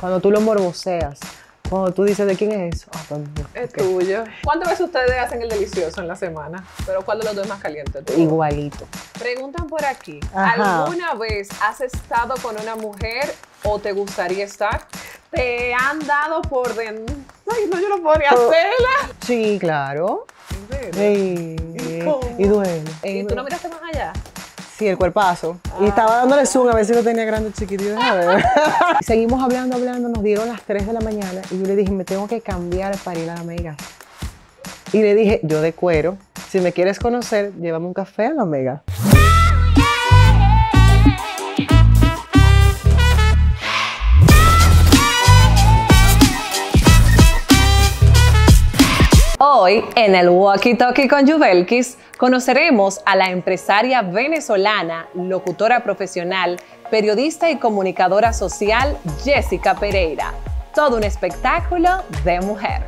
Cuando tú lo morboseas. Cuando tú dices, ¿de quién es eso? Ah, pues, es tuyo. ¿Cuántas veces ustedes hacen el delicioso en la semana? Pero ¿cuál de los dos más caliente? Igualito. Preguntan por aquí, ¿alguna vez has estado con una mujer o te gustaría estar? ¿Te han dado por de... Ay, no, yo no podría oh. hacerla. Sí, claro. ¿Y, ¿Y, duele. ¿Y tú no eh, miraste más allá? Sí, el cuerpazo. Y estaba dándole zoom a ver si lo tenía grande o chiquitito. Seguimos hablando, hablando. Nos dieron las 3 de la mañana y yo le dije, me tengo que cambiar para ir a la mega. Y le dije, yo de cuero, si me quieres conocer, llévame un café a la Omega. Hoy, en el Walkie Talkie con Jubelkis conoceremos a la empresaria venezolana, locutora profesional, periodista y comunicadora social Jessica Pereira. Todo un espectáculo de mujer.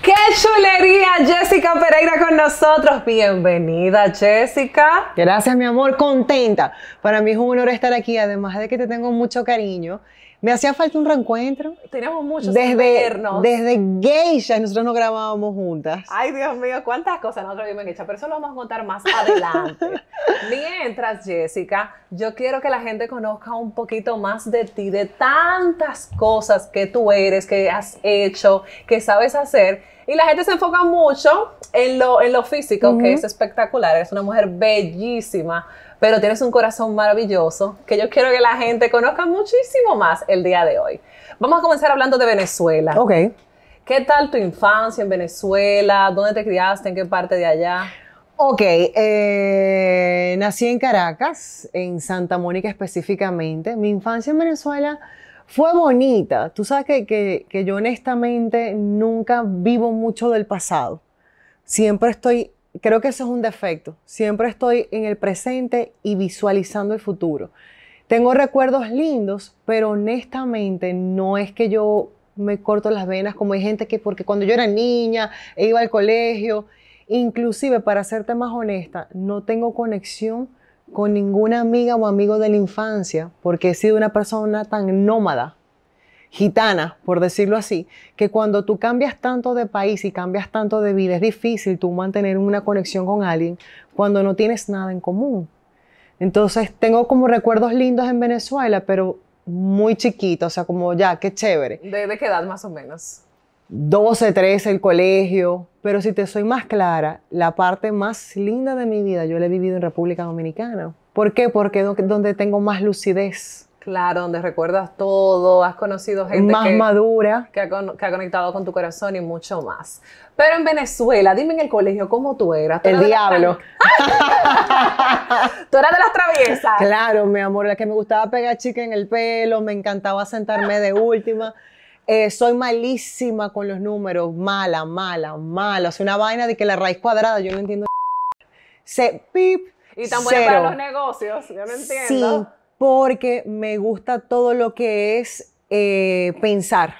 ¡Qué chulería! Jessica Pereira con nosotros. Bienvenida, Jessica. Gracias, mi amor. Contenta. Para mí es un honor estar aquí, además de que te tengo mucho cariño me hacía falta un reencuentro. Teníamos muchos desde, Desde Geisha, nosotros no grabábamos juntas. Ay, Dios mío, cuántas cosas nosotros vimos en Geisha, pero eso lo vamos a contar más adelante. Mientras, Jessica, yo quiero que la gente conozca un poquito más de ti, de tantas cosas que tú eres, que has hecho, que sabes hacer. Y la gente se enfoca mucho en lo, físico, que es espectacular. Es una mujer bellísima, pero tienes un corazón maravilloso que yo quiero que la gente conozca muchísimo más el día de hoy. Vamos a comenzar hablando de Venezuela. Ok. ¿Qué tal tu infancia en Venezuela? ¿Dónde te criaste? ¿En qué parte de allá? Ok, eh, nací en Caracas, en Santa Mónica específicamente. Mi infancia en Venezuela fue bonita. Tú sabes que, que yo honestamente nunca vivo mucho del pasado. Siempre estoy creo que eso es un defecto. Siempre estoy en el presente y visualizando el futuro. Tengo recuerdos lindos, pero honestamente no es que yo me corto las venas como hay gente que porque cuando yo era niña e iba al colegio, inclusive para serte más honesta, no tengo conexión con ninguna amiga o amigo de la infancia porque he sido una persona tan nómada Gitana, por decirlo así, que cuando tú cambias tanto de país y cambias tanto de vida, es difícil tú mantener una conexión con alguien cuando no tienes nada en común. Entonces tengo como recuerdos lindos en Venezuela, pero muy chiquitos, o sea, como ya, qué chévere. ¿De, de qué edad más o menos? 12, 13, el colegio, pero si te soy más clara, la parte más linda de mi vida yo la he vivido en República Dominicana. ¿Por qué? Porque es donde tengo más lucidez Claro, donde recuerdas todo, has conocido gente más madura, que ha, conectado con tu corazón y mucho más. Pero en Venezuela, dime en el colegio cómo tú eras. el diablo. tú eras de las traviesas. Claro, mi amor, la que me gustaba pegar chica en el pelo, me encantaba sentarme de última. Eh, soy malísima con los números, mala, mala, mala. Hace una vaina de que la raíz cuadrada, yo no entiendo. Se, pip, y tan buena para los negocios, yo no entiendo. Sí porque me gusta todo lo que es eh, pensar,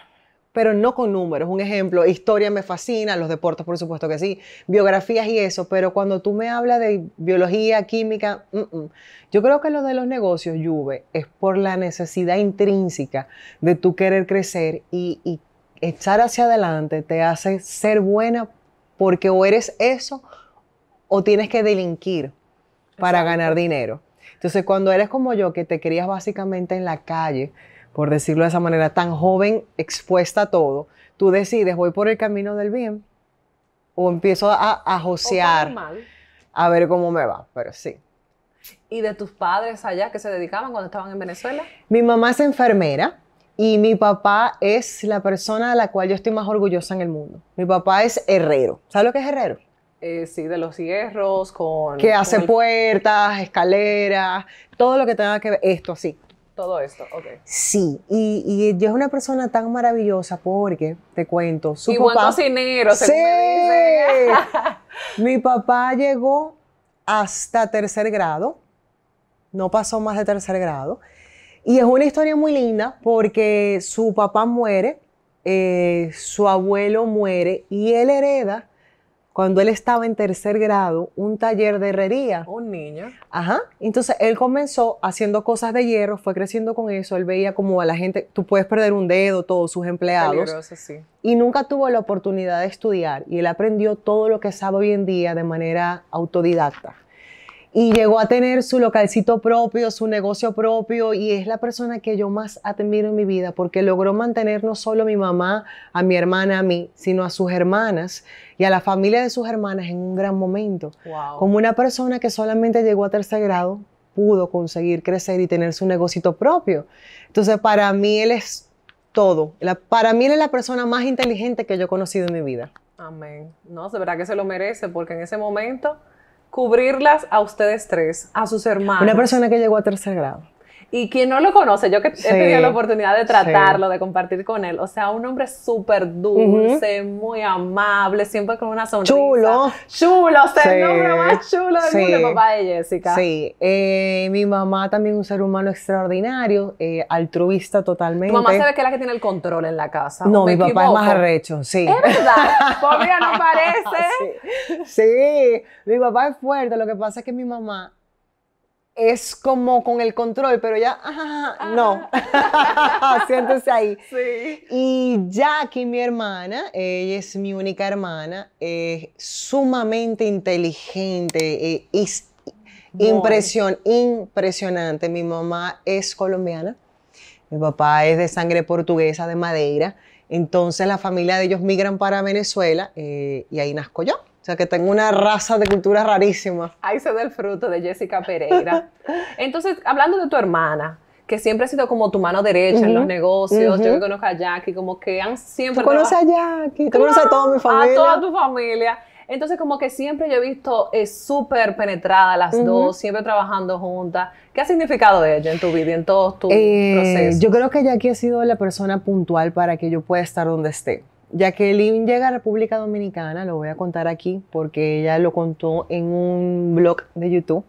pero no con números. Un ejemplo, historia me fascina, los deportes por supuesto que sí, biografías y eso, pero cuando tú me hablas de biología, química, yo creo que lo de los negocios, Juve, es por la necesidad intrínseca de tú querer crecer y, echar hacia adelante te hace ser buena porque o eres eso o tienes que delinquir para ganar dinero. Entonces, cuando eres como yo, que te querías básicamente en la calle, por decirlo de esa manera, tan joven, expuesta a todo, tú decides, voy por el camino del bien o empiezo a, a a ver cómo me va, pero sí. ¿Y de tus padres allá que se dedicaban cuando estaban en Venezuela? Mi mamá es enfermera y mi papá es la persona de la cual yo estoy más orgullosa en el mundo. Mi papá es herrero. ¿Sabes lo que es herrero? Eh, sí, de los hierros, con... Que hace puertas, escaleras, todo lo que tenga que ver, esto así. Todo esto, ok. Sí, y, yo es una persona tan maravillosa porque, te cuento, su y buen cocinero, sí. me Mi papá llegó hasta tercer grado, no pasó más de tercer grado, y es una historia muy linda porque su papá muere, eh, su abuelo muere, y él hereda cuando él estaba en tercer grado, un taller de herrería. Un niño. Ajá. Entonces él comenzó haciendo cosas de hierro, fue creciendo con eso. Él veía como a la gente, tú puedes perder un dedo, todos sus empleados. sí. Y nunca tuvo la oportunidad de estudiar. Y él aprendió todo lo que sabe hoy en día de manera autodidacta. Y llegó a tener su localcito propio, su negocio propio, y es la persona que yo más admiro en mi vida, porque logró mantener no solo a mi mamá, a mi hermana, a mí, sino a sus hermanas y a la familia de sus hermanas en un gran momento. Como una persona que solamente llegó a tercer grado, pudo conseguir crecer y tener su negocio propio. Entonces, para mí él es todo. para mí él es la persona más inteligente que yo he conocido en mi vida. Amén. No, de verdad que se lo merece, porque en ese momento, cubrirlas a ustedes tres, a sus hermanas. Una persona que llegó a tercer grado y quien no lo conoce, yo que he tenido la oportunidad de tratarlo, de compartir con él, o sea, un hombre súper dulce, muy amable, siempre con una sonrisa. Chulo. Chulo, o sea, el nombre más chulo del mundo, papá de Jessica. Sí, eh, mi mamá también un ser humano extraordinario, eh, altruista totalmente. Tu mamá se ve que es la que tiene el control en la casa. No, mi papá es más arrecho, sí. Es verdad, por no parece. sí, mi papá es fuerte, lo que pasa es que mi mamá es como con el control, pero ya, ajá, no, siéntese ahí. Sí. Y Jackie, mi hermana, ella es mi única hermana, es sumamente inteligente, eh, impresión, impresionante. Mi mamá es colombiana, mi papá es de sangre portuguesa, de Madeira, entonces la familia de ellos migran para Venezuela eh, y ahí nazco yo. O sea, que tengo una raza de cultura rarísima. Ahí se da el fruto de Jessica Pereira. Entonces, hablando de tu hermana, que siempre ha sido como tu mano derecha en los negocios, yo que conozco a Jackie, como que han siempre... Tú conoces a Jackie, tú conoces a toda mi familia. A toda tu familia. Entonces, como que siempre yo he visto eh, súper penetrada las dos, siempre trabajando juntas. ¿Qué ha significado ella en tu vida y en todos tus eh, procesos? Yo creo que Jackie ha sido la persona puntual para que yo pueda estar donde esté. Jacqueline llega a República Dominicana, lo voy a contar aquí porque ella lo contó en un blog de YouTube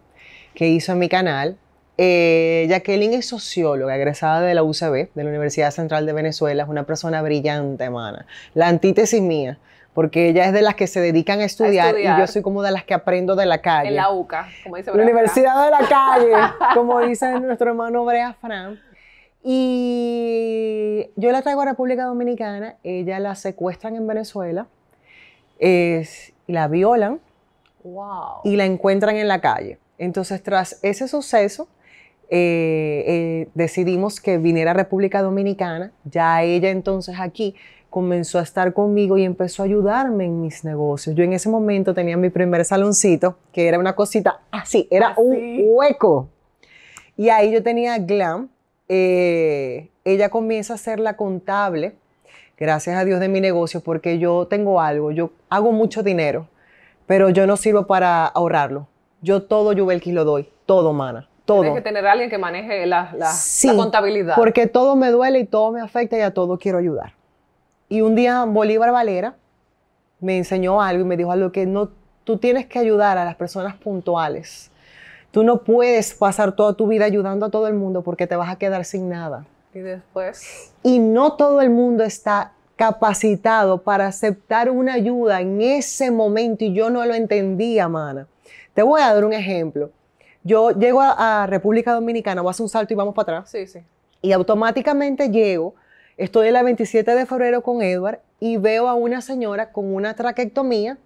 que hizo en mi canal. Eh, Jacqueline es socióloga, egresada de la UCB, de la Universidad Central de Venezuela, es una persona brillante, hermana. La antítesis mía, porque ella es de las que se dedican a estudiar, y yo soy como de las que aprendo de la calle. En la UCA, como dice Brea La Universidad de la calle, como dice nuestro hermano Brea Fran. Y yo la traigo a República Dominicana, ella la secuestran en Venezuela, es, la violan y la encuentran en la calle. Entonces, tras ese suceso, eh, eh, decidimos que viniera a República Dominicana. Ya ella entonces aquí comenzó a estar conmigo y empezó a ayudarme en mis negocios. Yo en ese momento tenía mi primer saloncito, que era una cosita así, era un hueco. Y ahí yo tenía glam, eh, ella comienza a ser la contable, gracias a Dios de mi negocio, porque yo tengo algo, yo hago mucho dinero, pero yo no sirvo para ahorrarlo. Yo todo, Yubelkis, lo doy, todo, mana. Todo. Tienes que tener alguien que maneje la, la, sí, contabilidad. Porque todo me duele y todo me afecta y a todo quiero ayudar. Y un día Bolívar Valera me enseñó algo y me dijo algo que no, tú tienes que ayudar a las personas puntuales Tú no puedes pasar toda tu vida ayudando a todo el mundo porque te vas a quedar sin nada. Y después. Y no todo el mundo está capacitado para aceptar una ayuda en ese momento y yo no lo entendía, mana. Te voy a dar un ejemplo. Yo llego a, República Dominicana, ¿vas a un salto y vamos para atrás. Sí, sí. Y automáticamente llego, estoy en la 27 de febrero con Edward y veo a una señora con una traquectomía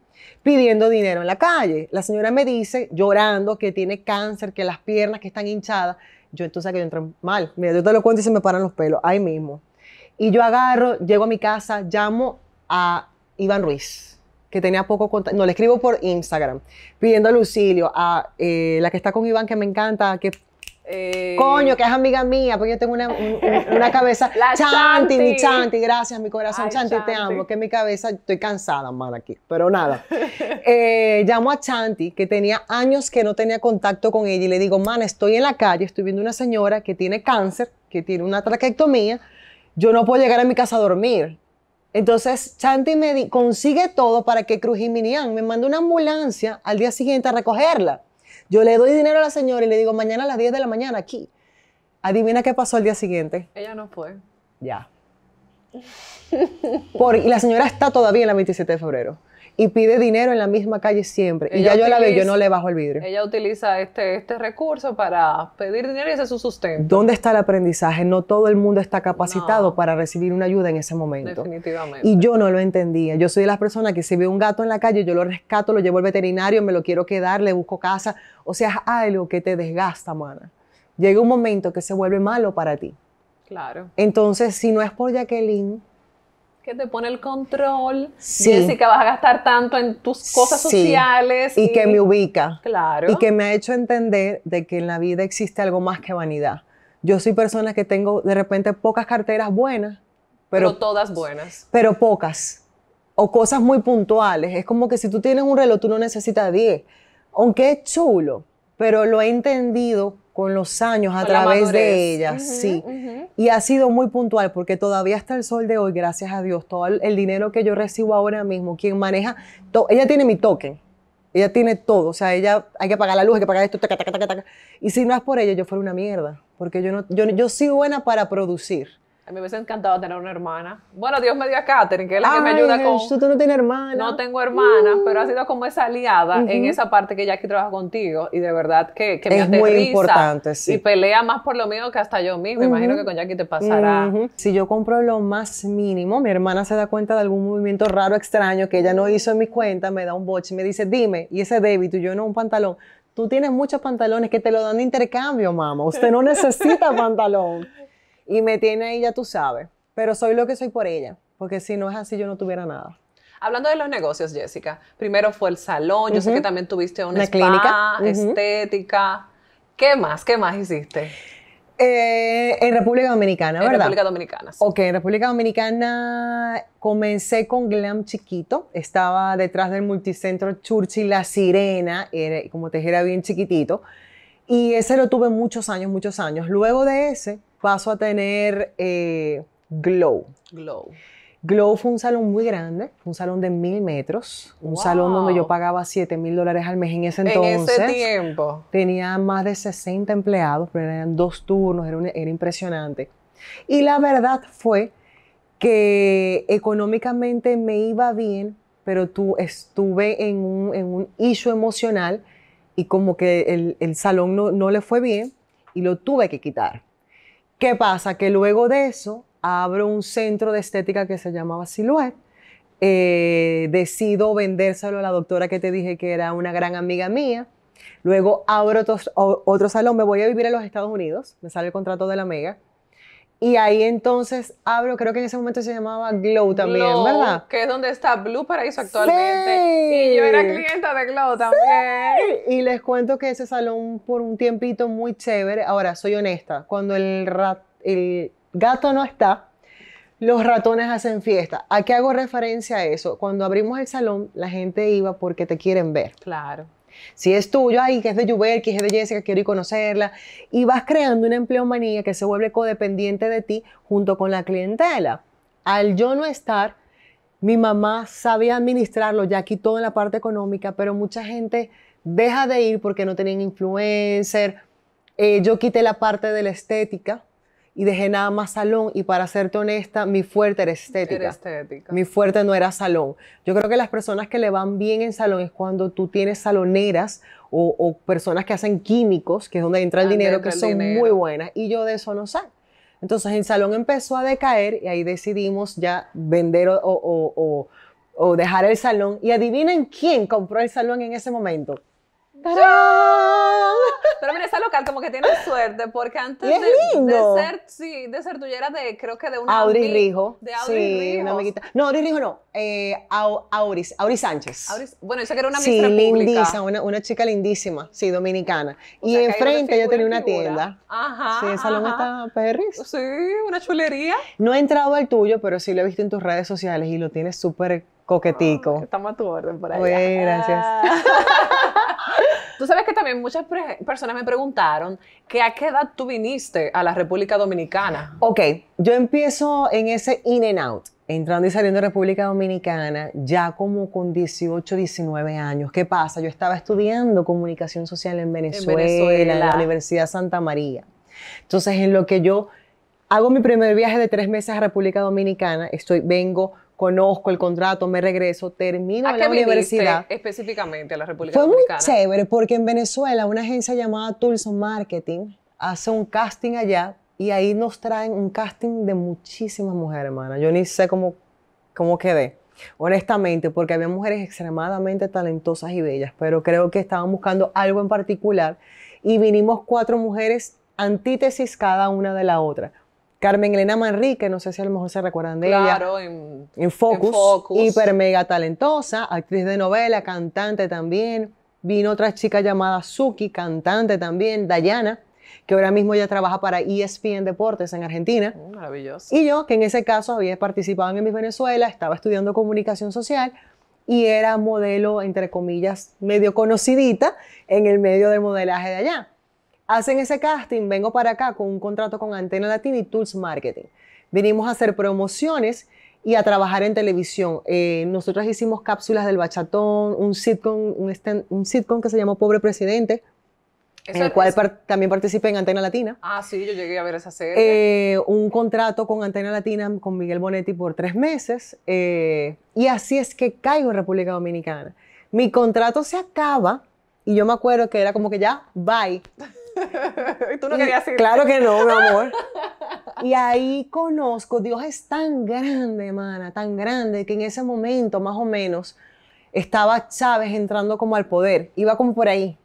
pidiendo dinero en la calle. La señora me dice, llorando, que tiene cáncer, que las piernas que están hinchadas. Yo entonces que yo entré mal. Mira, yo te lo cuento y se me paran los pelos, ahí mismo. Y yo agarro, llego a mi casa, llamo a Iván Ruiz, que tenía poco contacto, no, le escribo por Instagram, pidiendo auxilio a eh, la que está con Iván, que me encanta, que eh, Coño, que es amiga mía, porque yo tengo una, una cabeza. Chanti, mi Chanti, gracias, mi corazón. Chanti, te amo. Que mi cabeza, estoy cansada, man, aquí. Pero nada. Eh, llamo a Chanti, que tenía años que no tenía contacto con ella, y le digo, man, estoy en la calle, estoy viendo una señora que tiene cáncer, que tiene una traquectomía. Yo no puedo llegar a mi casa a dormir. Entonces, Chanti me consigue todo para que Minian me mande una ambulancia al día siguiente a recogerla. Yo le doy dinero a la señora y le digo, mañana a las 10 de la mañana aquí. Adivina qué pasó el día siguiente. Ella no fue. Ya. Por, y la señora está todavía en la 27 de febrero y pide dinero en la misma calle siempre. y ya yo la veo, yo no le bajo el vidrio. Ella utiliza este, este recurso para pedir dinero y ese es su sustento. ¿Dónde está el aprendizaje? No todo el mundo está capacitado para recibir una ayuda en ese momento. Definitivamente. Y yo no lo entendía. Yo soy de las personas que si veo un gato en la calle, yo lo rescato, lo llevo al veterinario, me lo quiero quedar, le busco casa. O sea, es algo que te desgasta, mana. Llega un momento que se vuelve malo para ti. Claro. Entonces, si no es por Jacqueline, que te pone el control. Sí. que vas a gastar tanto en tus cosas sociales. Y, que me ubica. Claro. Y que me ha hecho entender de que en la vida existe algo más que vanidad. Yo soy persona que tengo de repente pocas carteras buenas. Pero, pero todas buenas. Pero pocas. O cosas muy puntuales. Es como que si tú tienes un reloj, tú no necesitas 10. Aunque es chulo, pero lo he entendido con los años, a través de ella sí. Y ha sido muy puntual porque todavía está el sol de hoy, gracias a Dios, todo el, dinero que yo recibo ahora mismo, quien maneja, ella tiene mi token, ella tiene todo, o sea, ella hay que pagar la luz, hay que pagar esto, taca, taca, taca, taca. y si no es por ella, yo fuera una mierda, porque yo, no, yo, yo soy buena para producir, a mí me hubiese encantado tener una hermana. Bueno, Dios me dio a Katherine, que es la que me ayuda con. tú no tienes hermana. No tengo hermana, uh. pero ha sido como esa aliada en esa parte que Jackie trabaja contigo y de verdad que, que me es muy importante, sí. Y pelea más por lo mío que hasta yo misma. Me Imagino que con Jackie te pasará. Si yo compro lo más mínimo, mi hermana se da cuenta de algún movimiento raro, extraño que ella no hizo en mi cuenta, me da un bot y me dice, dime, y ese débito, y yo no, un pantalón tú tienes muchos pantalones que te lo dan de intercambio, mamá. Usted no necesita pantalón. Y me tiene ahí, ya tú sabes. Pero soy lo que soy por ella, porque si no es así, yo no tuviera nada. Hablando de los negocios, Jessica, primero fue el salón, yo sé que también tuviste una, una clínica estética. ¿Qué más? ¿Qué más hiciste? Eh, en República Dominicana, ¿verdad? En República Dominicana. Ok, en República Dominicana comencé con glam chiquito. Estaba detrás del multicentro Churchill La Sirena, era, como te dijera, bien chiquitito. Y ese lo tuve muchos años, muchos años. Luego de ese, paso a tener eh, Glow. Glow. Glow fue un salón muy grande, un salón de mil metros, un salón donde yo pagaba 7 mil dólares al mes en ese entonces. En ese tiempo. Tenía más de 60 empleados, pero eran dos turnos, era, era impresionante. Y la verdad fue que económicamente me iba bien, pero tú, estuve en un, en un issue emocional y como que el, el salón no, no le fue bien y lo tuve que quitar. ¿Qué pasa? Que luego de eso abro un centro de estética que se llamaba Silhouette. Eh, decido vendérselo a la doctora que te dije que era una gran amiga mía. Luego abro otro, otro salón, me voy a vivir a los Estados Unidos, me sale el contrato de la Mega y ahí entonces abro, creo que en ese momento se llamaba Glow también, ¿verdad? Que es donde está Blue Paraíso actualmente. Y yo era clienta de Glow también. Y les cuento que ese salón por un tiempito muy chévere. Ahora, soy honesta, cuando el, el gato no está, los ratones hacen fiesta. ¿A qué hago referencia a eso? Cuando abrimos el salón, la gente iba porque te quieren ver. Claro. Si es tuyo, ay, que es de Juber, que es de Jessica, quiero ir a conocerla. Y vas creando una empleomanía que se vuelve codependiente de ti junto con la clientela. Al yo no estar, mi mamá sabía administrarlo, ya aquí en la parte económica, pero mucha gente deja de ir porque no tenían influencer. Eh, yo quité la parte de la estética y dejé nada más salón y para serte honesta, mi fuerte era estética. Mi fuerte no era salón. Yo creo que las personas que le van bien en salón es cuando tú tienes saloneras o, personas que hacen químicos, que es donde entra el dinero, que son muy buenas y yo de eso no sé. Entonces el salón empezó a decaer y ahí decidimos ya vender o, o, o dejar el salón. Y adivinen quién compró el salón en ese momento. ¡Tarán! Pero mira, esa local como que tiene suerte, porque antes de, ser, sí, de ser tuya de, creo que de una... Auris Rijo. De Auris sí, Rijo. Amiguita. No, Auris Rijo no, eh, Auris, Auris Sánchez. Auris, bueno, esa que era una Sí, lindísima, una, una, chica lindísima, sí, dominicana. y enfrente yo tenía una tienda. Ajá. Sí, el salón está perris. Sí, una chulería. No he entrado al tuyo, pero sí lo he visto en tus redes sociales y lo tienes súper coquetico. Ah, estamos a tu orden por ahí. Oye, gracias. Ah. Tú sabes que también muchas personas me preguntaron que a qué edad tú viniste a la República Dominicana. Ok, yo empiezo en ese in and out, entrando y saliendo de República Dominicana, ya como con 18, 19 años. ¿Qué pasa? Yo estaba estudiando comunicación social en Venezuela, en, la Universidad Santa María. Entonces, en lo que yo hago mi primer viaje de tres meses a República Dominicana, estoy, vengo conozco el contrato, me regreso, termino la universidad. específicamente a la República Dominicana? Fue muy chévere porque en Venezuela una agencia llamada Tulsa Marketing hace un casting allá y ahí nos traen un casting de muchísimas mujeres, hermanas. Yo ni sé cómo, cómo quedé, honestamente, porque había mujeres extremadamente talentosas y bellas, pero creo que estaban buscando algo en particular y vinimos cuatro mujeres antítesis cada una de la otra. Carmen Elena Manrique, no sé si a lo mejor se recuerdan de ella. Claro, en, Focus, en, Hiper mega talentosa, actriz de novela, cantante también. Vino otra chica llamada Suki, cantante también, Dayana, que ahora mismo ya trabaja para ESPN Deportes en Argentina. Uh, maravilloso. Y yo, que en ese caso había participado en Miss Venezuela, estaba estudiando comunicación social y era modelo, entre comillas, medio conocidita en el medio del modelaje de allá. Hacen ese casting, vengo para acá con un contrato con Antena Latina y Tools Marketing. Venimos a hacer promociones y a trabajar en televisión. Eh, nosotros hicimos cápsulas del bachatón, un sitcom, un, sitcom que se llamó Pobre Presidente, en el cual también participé en Antena Latina. Ah, sí, yo llegué a ver esa serie. Eh, un contrato con Antena Latina, con Miguel Bonetti, por tres meses. Eh, y así es que caigo en República Dominicana. Mi contrato se acaba y yo me acuerdo que era como que ya, bye. Tú no querías Claro que no, mi amor. Y ahí conozco, Dios es tan grande, hermana, tan grande, que en ese momento, más o menos, estaba Chávez entrando como al poder, iba como por ahí.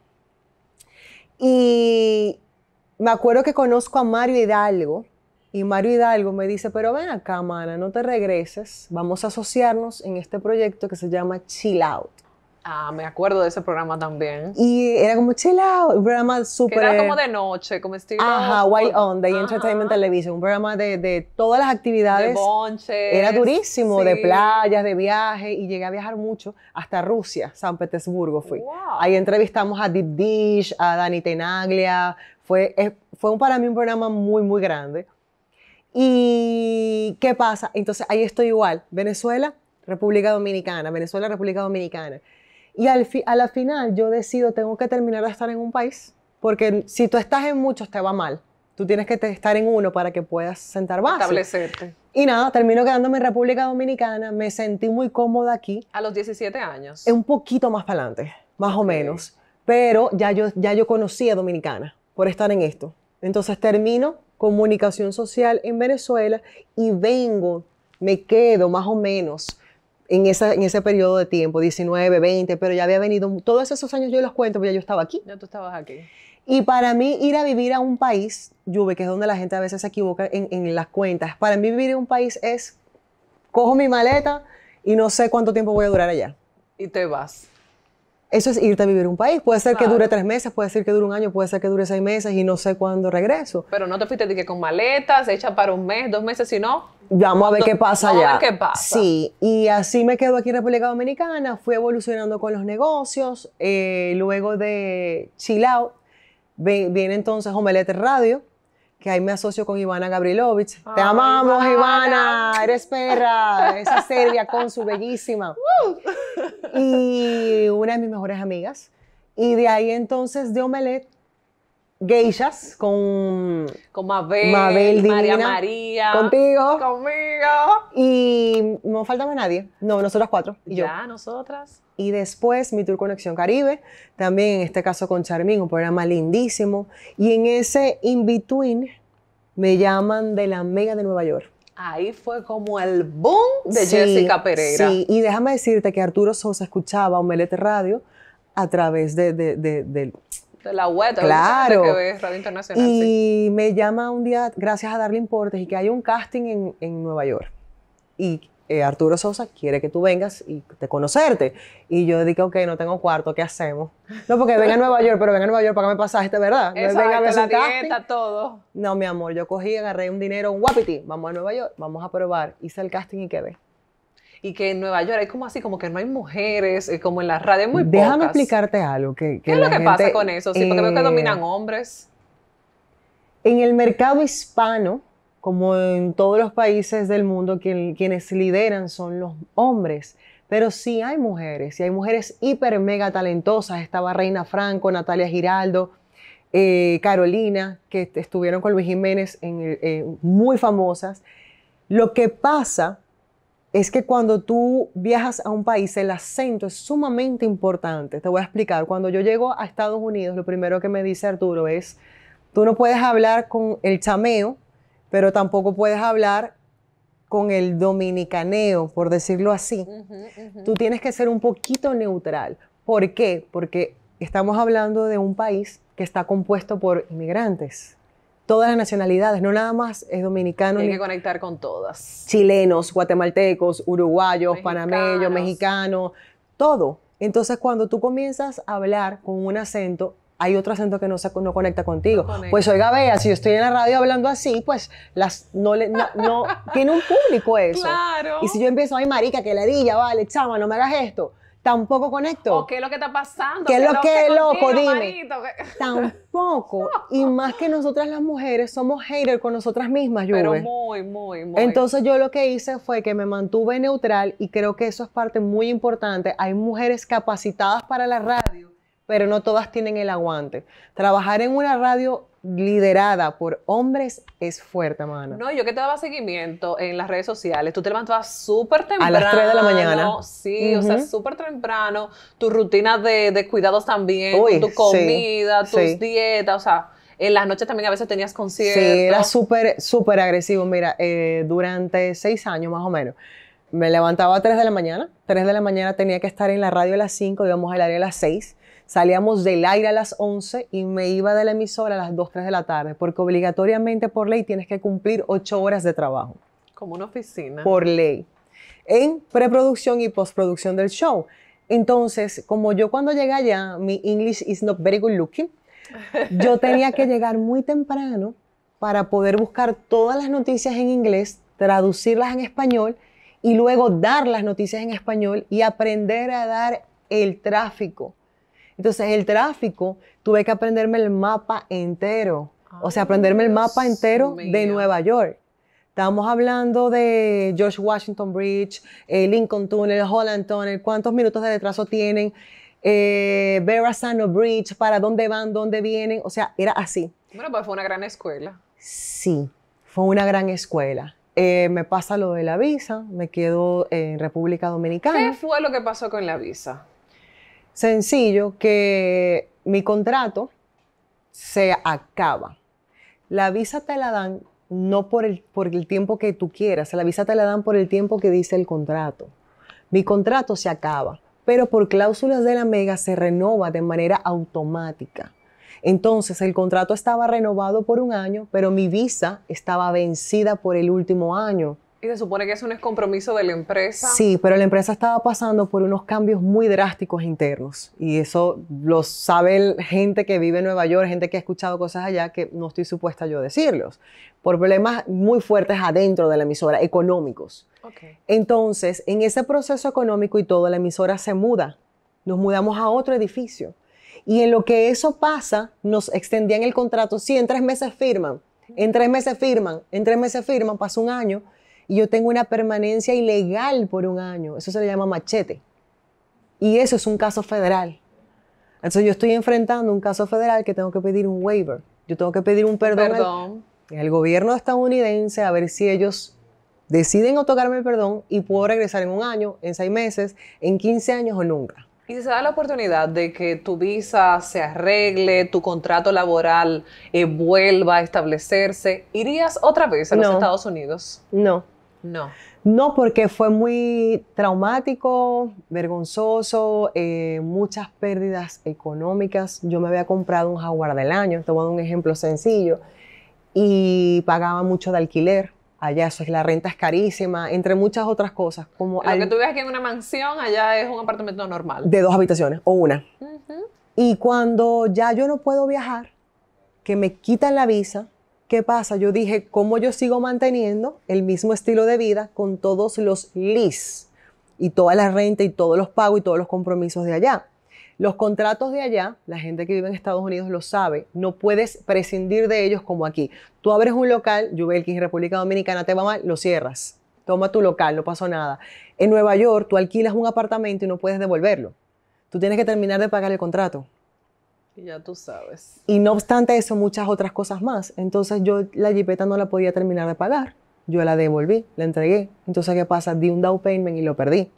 Y me acuerdo que conozco a Mario Hidalgo, y Mario Hidalgo me dice, pero ven acá, mana, no te regreses, vamos a asociarnos en este proyecto que se llama Chill Out. Ah, me acuerdo de ese programa también. Y era como chill un programa súper... Era como de noche, como estilo... Ajá, White On, de Entertainment Television, un programa de, de todas las actividades. De bonches. Era durísimo, de playas, de viaje, y llegué a viajar mucho hasta Rusia, San Petersburgo fui. Ahí entrevistamos a Deep Dish, a Dani Tenaglia, fue, fue para mí un programa muy, muy grande. ¿Y qué pasa? Entonces ahí estoy igual, Venezuela, República Dominicana, Venezuela, República Dominicana y al a la final yo decido, tengo que terminar de estar en un país, porque si tú estás en muchos te va mal. Tú tienes que estar en uno para que puedas sentar base. Establecerte. Y nada, termino quedándome en República Dominicana, me sentí muy cómoda aquí. A los 17 años. Es Un poquito más para adelante, más o menos. Pero ya yo, ya yo conocía Dominicana por estar en esto. Entonces termino comunicación social en Venezuela y vengo, me quedo más o menos en, en ese periodo de tiempo, 19, 20, pero ya había venido, todos esos años yo los cuento, porque ya yo estaba aquí. Ya tú estabas aquí. Y para mí ir a vivir a un país, Juve, que es donde la gente a veces se equivoca en, en las cuentas, para mí vivir en un país es, cojo mi maleta y no sé cuánto tiempo voy a durar allá. Y te vas. Eso es irte a vivir a un país. Puede ser que dure tres meses, puede ser que dure un año, puede ser que dure seis meses y no sé cuándo regreso. Pero no te fuiste de que con maletas, hecha para un mes, dos meses, no Vamos a ver qué pasa vamos A ver qué pasa. Sí, y así me quedo aquí en República Dominicana, fui evolucionando con los negocios, eh, luego de Chill Out, viene entonces Omelette Radio, que ahí me asocio con Ivana Gabrilovich. Te amamos, Ivana, eres perra, esa serbia con su bellísima. Y una de mis mejores amigas. Y de ahí entonces de Omelette geishas con, con Mabel, María María. Contigo. Conmigo. Y no faltaba nadie. No, nosotras cuatro. ya, nosotras. Y después mi tour Conexión Caribe, también en este caso con Charmín, un programa lindísimo. Y en ese in-between me llaman de la Mega de Nueva York. Ahí fue como el boom de Jessica Pereira. Sí, y déjame decirte que Arturo Sosa escuchaba Omelete Radio a través del la web, claro. Radio Internacional. Y me llama un día, gracias a darle importes y que hay un casting en, Nueva York. Y eh, Arturo Sosa quiere que tú vengas y te conocerte. Y yo dije, ok, no tengo cuarto, ¿qué hacemos? No, porque venga a Nueva York, pero venga a Nueva York, págame me pasaste? verdad. venga la todo. No, mi amor, yo cogí, agarré un dinero, un guapiti, vamos a Nueva York, vamos a probar, hice el casting y quedé y que en Nueva York hay como así, como que no hay mujeres, eh, como en las radio muy pocas. Déjame explicarte algo. Que, ¿Qué es lo que pasa con eso? Sí, porque veo que dominan eh, hombres. En el mercado hispano, como en todos los países del mundo, quienes lideran son los hombres. Pero sí hay mujeres, y hay mujeres hiper mega talentosas. Estaba Reina Franco, Natalia Giraldo, eh, Carolina, que estuvieron con Luis Jiménez, muy famosas. Lo que pasa es que cuando tú viajas a un país, el acento es sumamente importante. Te voy a explicar. Cuando yo llego a Estados Unidos, lo primero que me dice Arturo es, tú no puedes hablar con el chameo, pero tampoco puedes hablar con el dominicaneo, por decirlo así. Tú tienes que ser un poquito neutral. ¿Por qué? Porque estamos hablando de un país que está compuesto por inmigrantes todas las nacionalidades, no nada más es dominicano. Tiene que conectar con todas. Chilenos, guatemaltecos, uruguayos, panameños, mexicanos, todo. Entonces cuando tú comienzas a hablar con un acento, hay otro acento que no, se, no conecta contigo. Pues oiga, vea, si yo estoy en la radio hablando así, pues las no le, no, tiene un público eso. Claro. Y si yo empiezo, ay marica, que ladilla, vale, chama, no me hagas esto tampoco conecto. ¿O qué es lo que está pasando? ¿Qué, es lo que es loco? tampoco. Y más que nosotras las mujeres somos haters con nosotras mismas, yo. Pero muy, muy, muy. Entonces yo lo que hice fue que me mantuve neutral y creo que eso es parte muy importante. Hay mujeres capacitadas para la radio pero no todas tienen el aguante. Trabajar en una radio liderada por hombres es fuerte, mano. No, yo que te daba seguimiento en las redes sociales, tú te levantabas súper temprano. A las 3 de la mañana. Sí, o sea, súper temprano. Tu rutina de, cuidados también, tu comida, tus dietas, o sea. En las noches también a veces tenías conciertos. Sí, era súper, súper agresivo. Mira, eh, durante seis años más o menos, me levantaba a 3 de la mañana. 3 de la mañana tenía que estar en la radio a las 5, íbamos al área a las 6 Salíamos del aire a las 11 y me iba de la emisora a las 2, 3 de la tarde, porque obligatoriamente por ley tienes que cumplir 8 horas de trabajo. Como una oficina. Por ley. En preproducción y postproducción del show. Entonces, como yo cuando llegué allá, mi English is not very good looking, yo tenía que llegar muy temprano para poder buscar todas las noticias en inglés, traducirlas en español y luego dar las noticias en español y aprender a dar el tráfico entonces, el tráfico, tuve que aprenderme el mapa entero. o sea, aprenderme el mapa entero de Nueva York. Estábamos hablando de George Washington Bridge, eh, Lincoln Tunnel, Holland Tunnel, cuántos minutos de retraso tienen, eh, Verrazano Bridge, para dónde van, dónde vienen. O sea, era así. Bueno, pues fue una gran escuela. Sí, fue una gran escuela. Eh, me pasa lo de la visa, me quedo en República Dominicana. ¿Qué fue lo que pasó con la visa? Sencillo que mi contrato se acaba. La visa te la dan no por el, por el tiempo que tú quieras, la visa te la dan por el tiempo que dice el contrato. Mi contrato se acaba, pero por cláusulas de la mega se renova de manera automática. Entonces el contrato estaba renovado por un año, pero mi visa estaba vencida por el último año. Y se supone que eso no es compromiso de la empresa. Sí, pero la empresa estaba pasando por unos cambios muy drásticos internos. Y eso lo sabe gente que vive en Nueva York, gente que ha escuchado cosas allá que no estoy supuesta yo a decirlos. Por problemas muy fuertes adentro de la emisora, económicos. Entonces, en ese proceso económico y todo, la emisora se muda. Nos mudamos a otro edificio. Y en lo que eso pasa, nos extendían el contrato. Sí, en tres meses firman. En tres meses firman. En tres meses firman. Pasa un año y yo tengo una permanencia ilegal por un año. Eso se le llama machete. Y eso es un caso federal. Entonces yo estoy enfrentando un caso federal que tengo que pedir un waiver. Yo tengo que pedir un perdón, El Al, gobierno estadounidense a ver si ellos deciden otorgarme el perdón y puedo regresar en un año, en seis meses, en 15 años o nunca. Y si se da la oportunidad de que tu visa se arregle, tu contrato laboral eh, vuelva a establecerse, ¿irías otra vez a los Estados Unidos? No, no. No, porque fue muy traumático, vergonzoso, eh, muchas pérdidas económicas. Yo me había comprado un jaguar del año, tomando un ejemplo sencillo, y pagaba mucho de alquiler. Allá eso la renta es carísima, entre muchas otras cosas. Como Lo que tú ves aquí en una mansión, allá es un apartamento normal. De dos habitaciones o una. Y cuando ya yo no puedo viajar, que me quitan la visa, ¿Qué pasa? Yo dije, ¿cómo yo sigo manteniendo el mismo estilo de vida con todos los lis y toda la renta y todos los pagos y todos los compromisos de allá? Los contratos de allá, la gente que vive en Estados Unidos lo sabe, no puedes prescindir de ellos como aquí. Tú abres un local, yo República Dominicana te va mal, lo cierras. Toma tu local, no pasó nada. En Nueva York, tú alquilas un apartamento y no puedes devolverlo. Tú tienes que terminar de pagar el contrato. Ya tú sabes. Y no obstante eso, muchas otras cosas más. Entonces yo la jipeta no la podía terminar de pagar. Yo la devolví, la entregué. Entonces, ¿qué pasa? Di un down payment y lo perdí.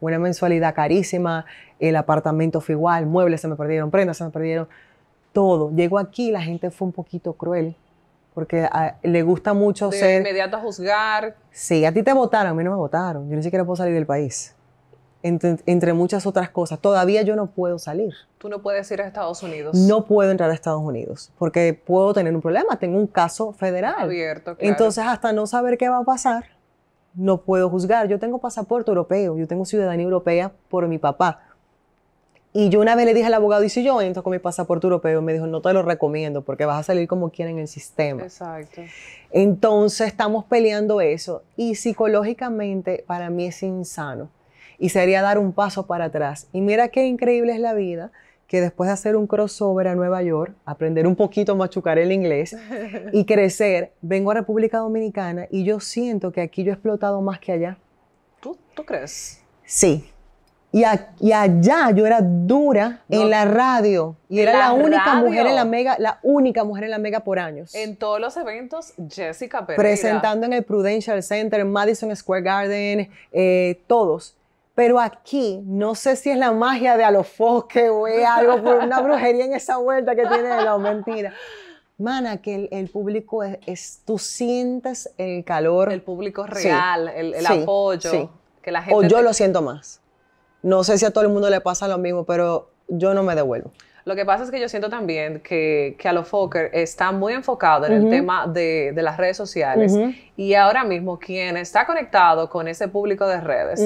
Una mensualidad carísima, el apartamento fue igual, muebles se me perdieron, prendas se me perdieron, todo. Llego aquí, la gente fue un poquito cruel, porque ah, le gusta mucho de ser... inmediato a juzgar. Sí, a ti te votaron, a mí no me votaron. Yo ni siquiera puedo salir del país entre, muchas otras cosas. Todavía yo no puedo salir. Tú no puedes ir a Estados Unidos. No puedo entrar a Estados Unidos porque puedo tener un problema. Tengo un caso federal. Abierto, claro. Entonces, hasta no saber qué va a pasar, no puedo juzgar. Yo tengo pasaporte europeo, yo tengo ciudadanía europea por mi papá. Y yo una vez le dije al abogado, ¿y si yo entro con mi pasaporte europeo? me dijo, no te lo recomiendo porque vas a salir como quieren en el sistema. Exacto. Entonces estamos peleando eso. Y psicológicamente para mí es insano y sería dar un paso para atrás. Y mira qué increíble es la vida que después de hacer un crossover a Nueva York, aprender un poquito, machucar el inglés y crecer, vengo a República Dominicana y yo siento que aquí yo he explotado más que allá. ¿Tú, tú crees? Sí. Y, allá yo era dura en la radio y era la, única mujer en la mega, la única mujer en la mega por años. En todos los eventos, Jessica Pérez. Presentando en el Prudential Center, Madison Square Garden, eh, todos. Pero aquí, no sé si es la magia de Alofoque o es algo, por una brujería en esa vuelta que tiene de la mentira. Mana, que el, público es, tú sientes el calor. El público real, el, apoyo. Que la gente o yo lo siento más. No sé si a todo el mundo le pasa lo mismo, pero yo no me devuelvo. Lo que pasa es que yo siento también que, que a está muy enfocado en el tema de, de, las redes sociales. Y ahora mismo, quien está conectado con ese público de redes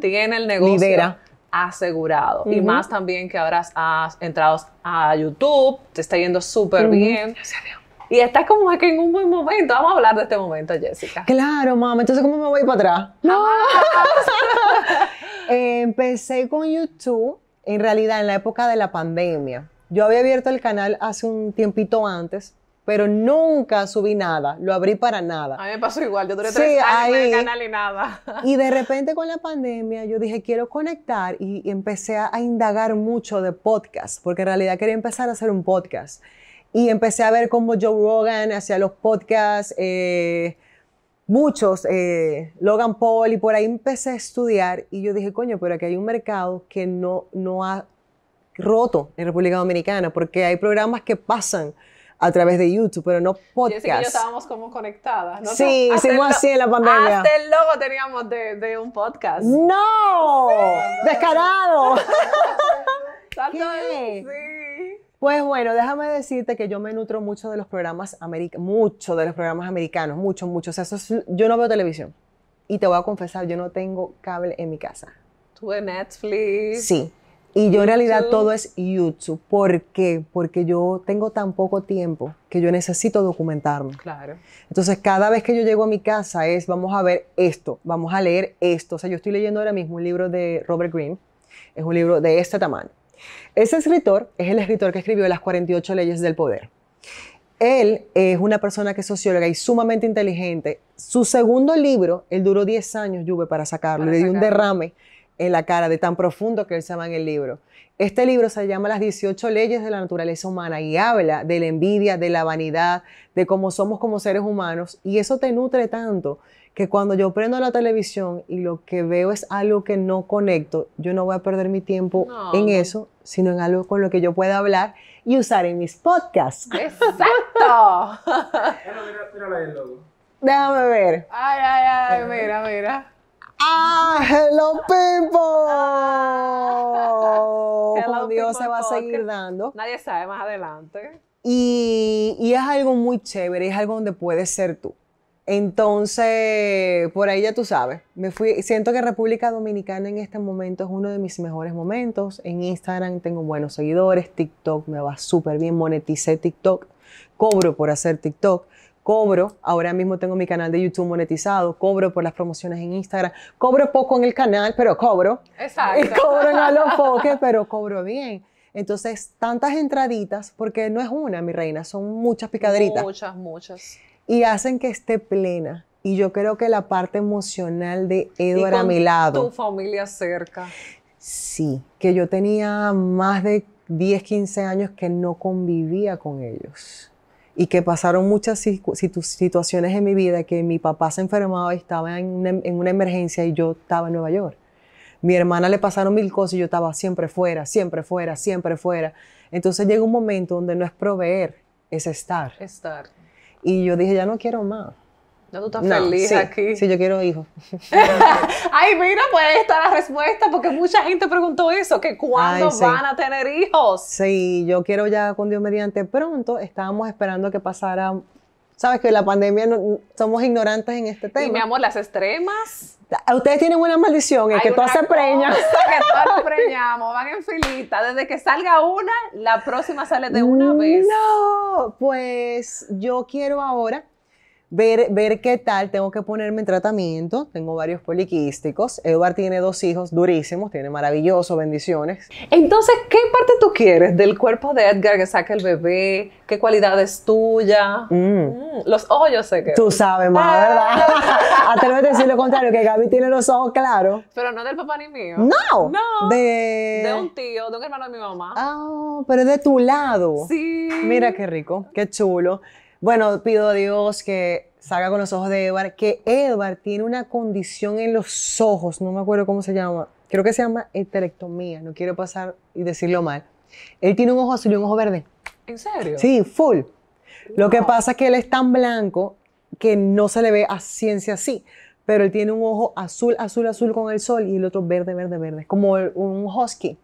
tiene el negocio. asegurado. Y más también que ahora has entrado a YouTube, te está yendo súper bien. Y estás como aquí en un buen momento. Vamos a hablar de este momento, Jessica. Claro, mamá. Entonces, ¿cómo me voy para atrás? No. Ah. Empecé con YouTube en realidad en la época de la pandemia. Yo había abierto el canal hace un tiempito antes, pero nunca subí nada, lo abrí para nada. A mí me pasó igual, yo duré tres años en el canal y nada. Y de repente con la pandemia yo dije, quiero conectar y, empecé a, indagar mucho de podcast, porque en realidad quería empezar a hacer un podcast. Y empecé a ver cómo Joe Rogan hacía los podcasts, eh, muchos, eh, Logan Paul, y por ahí empecé a estudiar y yo dije, coño, pero aquí hay un mercado que no, no ha roto en República Dominicana, porque hay programas que pasan a través de YouTube, pero no podcast. Yo que estábamos como conectadas, ¿no? Sí, hicimos así en la pandemia. Hasta el logo teníamos de, un podcast. ¡No! ¡Descarado! Sí. Pues bueno, déjame decirte que yo me nutro mucho de los programas americanos, mucho de los programas americanos, mucho, mucho. O yo no veo televisión. Y te voy a confesar, yo no tengo cable en mi casa. Tú en Netflix. Sí. Y yo en realidad todo es YouTube. ¿Por qué? Porque yo tengo tan poco tiempo que yo necesito documentarme. Claro. Entonces, cada vez que yo llego a mi casa es, vamos a ver esto, vamos a leer esto. O sea, yo estoy leyendo ahora mismo un libro de Robert Greene. Es un libro de este tamaño. Ese escritor es el escritor que escribió las 48 leyes del poder. Él es una persona que es socióloga y sumamente inteligente. Su segundo libro, él duró 10 años, Juve, para sacarlo. Le dio un derrame en la cara de tan profundo que él se llama en el libro. Este libro se llama Las 18 leyes de la naturaleza humana y habla de la envidia, de la vanidad, de cómo somos como seres humanos y eso te nutre tanto que cuando yo prendo la televisión y lo que veo es algo que no conecto, yo no voy a perder mi tiempo en eso, sino en algo con lo que yo pueda hablar y usar en mis podcasts. ¡Exacto! Déjame ver. Ay, ay, ay, mira, mira. ¡Ah! ¡Hello people! Ah, Dios se va a seguir dando. Nadie sabe más adelante. y es algo muy chévere, es algo donde puedes ser tú. Entonces, por ahí ya tú sabes, me fui, siento que República Dominicana en este momento es uno de mis mejores momentos. En Instagram tengo buenos seguidores, TikTok me va súper bien, moneticé TikTok, cobro por hacer TikTok, cobro, ahora mismo tengo mi canal de YouTube monetizado, cobro por las promociones en Instagram, cobro poco en el canal, pero cobro. Exacto. Y cobro en Alofoque, pero cobro bien. Entonces, tantas entraditas, porque no es una, mi reina, son muchas picadritas. Muchas, muchas y hacen que esté plena. Y yo creo que la parte emocional de Eduardo a mi lado. Tu familia cerca. Sí, que yo tenía más de 10, 15 años que no convivía con ellos y que pasaron muchas situaciones en mi vida, que mi papá se enfermaba y estaba en una, en una, emergencia y yo estaba en Nueva York. Mi hermana le pasaron mil cosas y yo estaba siempre fuera, siempre fuera, siempre fuera. Entonces llega un momento donde no es proveer, es estar. Estar. Y yo dije, ya no quiero más. No, tú estás feliz aquí. Sí, yo quiero hijos. Ay, mira, pues ahí está la respuesta, porque mucha gente preguntó eso, que cuándo van a tener hijos. Sí, yo quiero ya con Dios mediante pronto. Estábamos esperando que pasara Sabes que la pandemia no, somos ignorantes en este tema. Y mi amor, las extremas. Ustedes tienen una maldición, es que todas se preñan. Que todas preñamos, van en filita. Desde que salga una, la próxima sale de una vez. No, pues yo quiero ahora ver, qué tal, tengo que ponerme en tratamiento, tengo varios poliquísticos, Eduard tiene dos hijos durísimos, tiene maravilloso, bendiciones. Entonces, ¿qué parte tú quieres del cuerpo de Edgar que saque el bebé? ¿Qué cualidades es tuya? Mm. Mm, los ojos sé que... Tú sabes mamá, ah. ¿verdad? voy a decir lo contrario, que Gaby tiene los ojos claros. Pero no del papá ni mío. No. De... De un tío, de un hermano de mi mamá. Ah, oh, pero de tu lado. Sí. Mira qué rico, qué chulo. Bueno, pido a Dios que salga con los ojos de Edward, que Edward tiene una condición en los ojos, no me acuerdo cómo se llama, creo que se llama heterectomía, no quiero pasar y decirlo mal. Él tiene un ojo azul y un ojo verde. ¿En serio? Sí, full. Lo que pasa es que él es tan blanco que no se le ve a ciencia así, pero él tiene un ojo azul, azul, azul con el sol y el otro verde, verde, verde, como un husky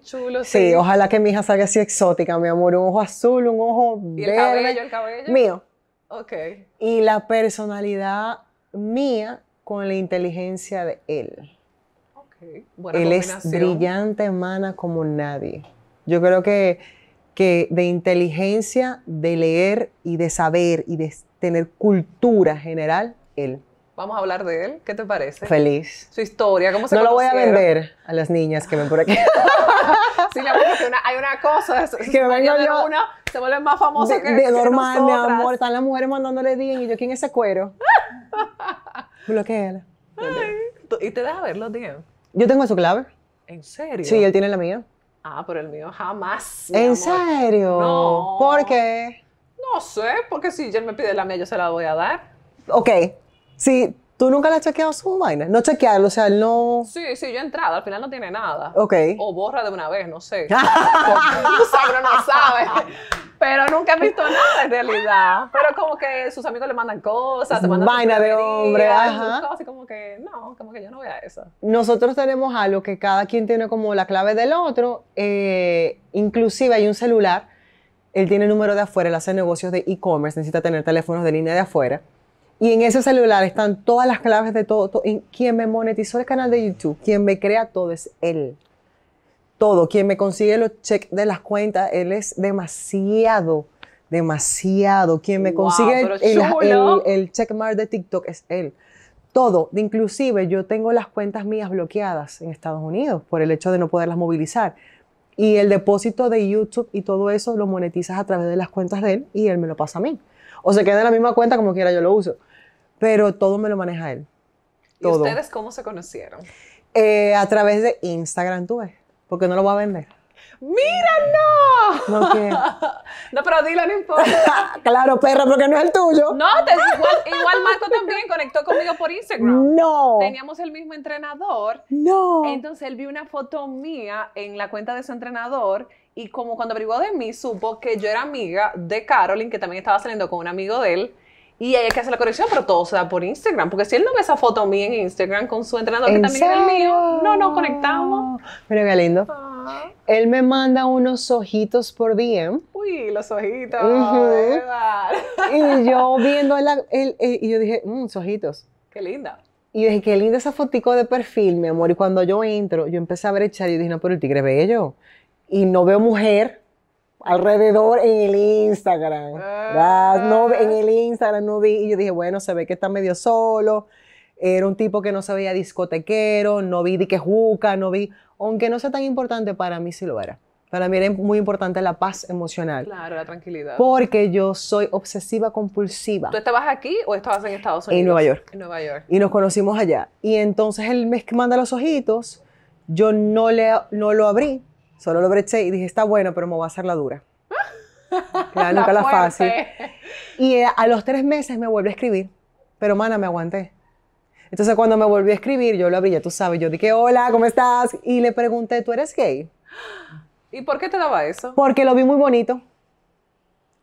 chulo. Sí, ojalá que mi hija salga así exótica, mi amor. Un ojo azul, un ojo verde. el cabello, Mío. Ok. Y la personalidad mía con la inteligencia de él. Ok. Buena él es brillante, hermana, como nadie. Yo creo que, que de inteligencia, de leer y de saber y de tener cultura general, él. Vamos a hablar de él. ¿Qué te parece? Feliz. Su historia, cómo se No lo voy a vender a las niñas que ven por aquí. sí, hay una cosa. que vengo yo. Una, se vuelve más famosas que que De normal, mi amor. Están las mujeres mandándole DM y yo, ¿quién es ese cuero? Bloqueala. ¿Y te deja ver los DM? Yo tengo su clave. ¿En serio? Sí, él tiene la mía. Ah, pero el mío jamás. ¿En serio? No. ¿Por qué? No sé, porque si él me pide la mía, yo se la voy a dar. Ok, Sí, ¿Tú nunca le has chequeado su vaina? No chequearlo, o sea, él no... Sí, sí, yo he entrado, al final no tiene nada. Ok. O borra de una vez, no sé. no sabe, no sabe. Pero nunca he visto nada en realidad. Pero como que sus amigos le mandan cosas, te mandan... Vaina de hombre, ajá. y como que, no, como que yo no voy a eso. Nosotros tenemos algo que cada quien tiene como la clave del otro. Eh, inclusive hay un celular, él tiene número de afuera, él hace negocios de e-commerce, necesita tener teléfonos de línea de afuera y en ese celular están todas las claves de todo. Quien me monetizó el canal de YouTube, quien me crea todo es él. Todo, quien me consigue los cheques de las cuentas, él es demasiado, demasiado. Quien me consigue el, el, checkmark de TikTok es él. Todo, inclusive yo tengo las cuentas mías bloqueadas en Estados Unidos por el hecho de no poderlas movilizar. Y el depósito de YouTube y todo eso lo monetizas a través de las cuentas de él y él me lo pasa a mí. O se queda en la misma cuenta como quiera yo lo uso pero todo me lo maneja él. ¿Y ustedes cómo se conocieron? Eh, a través de Instagram, tú ves, porque no lo voy a vender. ¡Mira, no! ¿No pero dilo, no importa. claro, perra, porque no es el tuyo. No, igual, Marco también conectó conmigo por Instagram. No. Teníamos el mismo entrenador. No. Entonces él vio una foto mía en la cuenta de su entrenador y como cuando averiguó de mí, supo que yo era amiga de Carolyn, que también estaba saliendo con un amigo de él. Y hay que hacer la corrección, pero todo se da por Instagram. Porque si él no ve esa foto mía en Instagram con su entrenador, que también es el mío, no nos conectamos. Mira qué lindo. Ah. Él me manda unos ojitos por DM. Uy, los ojitos. Y yo viendo él, y yo dije, mmm, ojitos. Qué linda. Y dije, qué linda esa fotico de perfil, mi amor. Y cuando yo entro, yo empecé a ver echar y dije, no, pero el tigre es bello. Y no veo mujer alrededor en el Instagram. No, ah. en el Instagram no vi. Y yo dije, bueno, se ve que está medio solo. Era un tipo que no se veía discotequero, no vi de que juca, no vi. Aunque no sea tan importante, para mí sí lo era. Para mí era muy importante la paz emocional. Claro, la tranquilidad. Porque yo soy obsesiva compulsiva. ¿Tú estabas aquí o estabas en Estados Unidos? En Nueva York. En Nueva York. Y nos conocimos allá. Y entonces él me manda los ojitos, yo no, le, no lo abrí, Solo lo breché y dije, está bueno, pero me va a hacer la dura. Claro, nunca la fácil. Y eh, a los tres meses me vuelve a escribir, pero mana, me aguanté. Entonces cuando me volvió a escribir, yo lo abrí, ya tú sabes, yo dije, hola, ¿cómo estás? Y le pregunté, ¿tú eres gay? ¿Y por qué te daba eso? Porque lo vi muy bonito.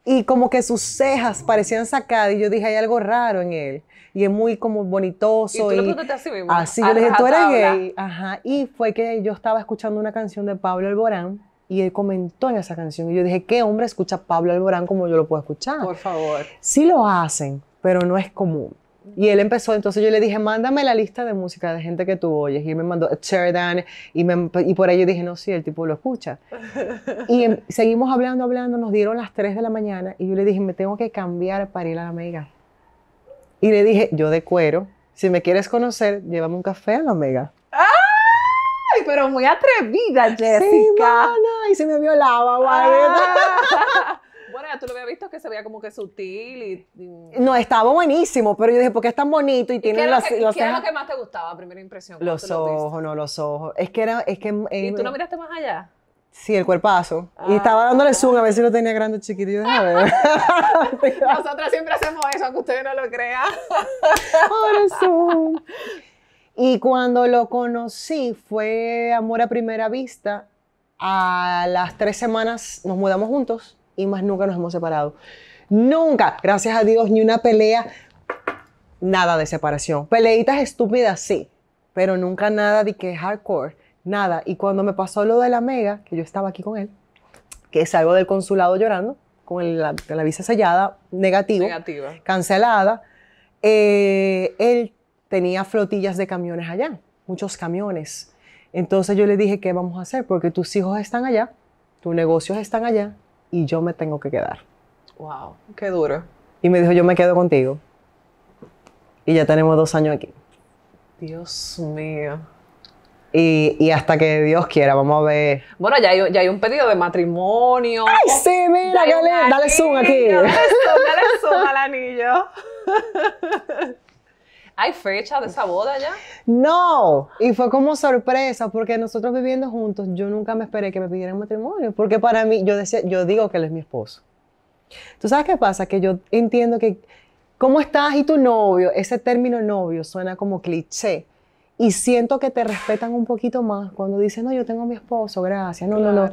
Y como que sus cejas parecían sacadas y yo dije, hay algo raro en él y es muy como bonitoso. Y, tú y así mismo. Así, yo le dije, tú eres gay. Ajá. Y fue que yo estaba escuchando una canción de Pablo Alborán y él comentó en esa canción. Y yo dije, ¿qué hombre escucha Pablo Alborán como yo lo puedo escuchar? Por favor. Sí lo hacen, pero no es común. Y él empezó, entonces yo le dije, mándame la lista de música de gente que tú oyes. Y él me mandó Sheridan y, y por ahí yo dije, no, sí, el tipo lo escucha. y em, seguimos hablando, hablando, nos dieron las 3 de la mañana y yo le dije, me tengo que cambiar para ir a la mega. Y le dije, yo de cuero, si me quieres conocer, llévame un café a la Omega. ¡Ay! Pero muy atrevida, Jessica. Sí, y se me violaba, ah. guay. Bueno, tú lo habías visto que se veía como que sutil y... No, estaba buenísimo, pero yo dije, ¿por qué es tan bonito? Y, tiene los, ¿Qué es lo que más te gustaba, primera impresión? Los ojos, no, los ojos. Es que era... Es que, ¿Y tú no miraste más allá? Sí, el cuerpazo. Y estaba dándole zoom a ver si lo tenía grande o chiquitito. Nosotras siempre hacemos eso, aunque ustedes no lo crean. Ahora zoom. Y cuando lo conocí fue amor a primera vista. A las tres semanas nos mudamos juntos y más nunca nos hemos separado. Nunca, gracias a Dios, ni una pelea, nada de separación. Peleitas estúpidas, sí, pero nunca nada de que hardcore nada. Y cuando me pasó lo de la mega, que yo estaba aquí con él, que salgo del consulado llorando, con la, visa sellada, negativa, cancelada, eh, él tenía flotillas de camiones allá, muchos camiones. Entonces yo le dije, ¿qué vamos a hacer? Porque tus hijos están allá, tus negocios están allá y yo me tengo que quedar. Wow, qué duro. Y me dijo, yo me quedo contigo. Y ya tenemos dos años aquí. Dios mío. Y, hasta que Dios quiera, vamos a ver. Bueno, ya hay, un pedido de matrimonio. ¡Ay, sí! Mira, dale, dale, zoom aquí. Dale zoom, al anillo. ¿Hay fecha de esa boda ya? No, y fue como sorpresa, porque nosotros viviendo juntos, yo nunca me esperé que me pidieran matrimonio, porque para mí, yo, decía, yo digo que él es mi esposo. ¿Tú sabes qué pasa? Que yo entiendo que, ¿cómo estás y tu novio? Ese término novio suena como cliché y siento que te respetan un poquito más cuando dicen, no, yo tengo a mi esposo, gracias, no, no, no.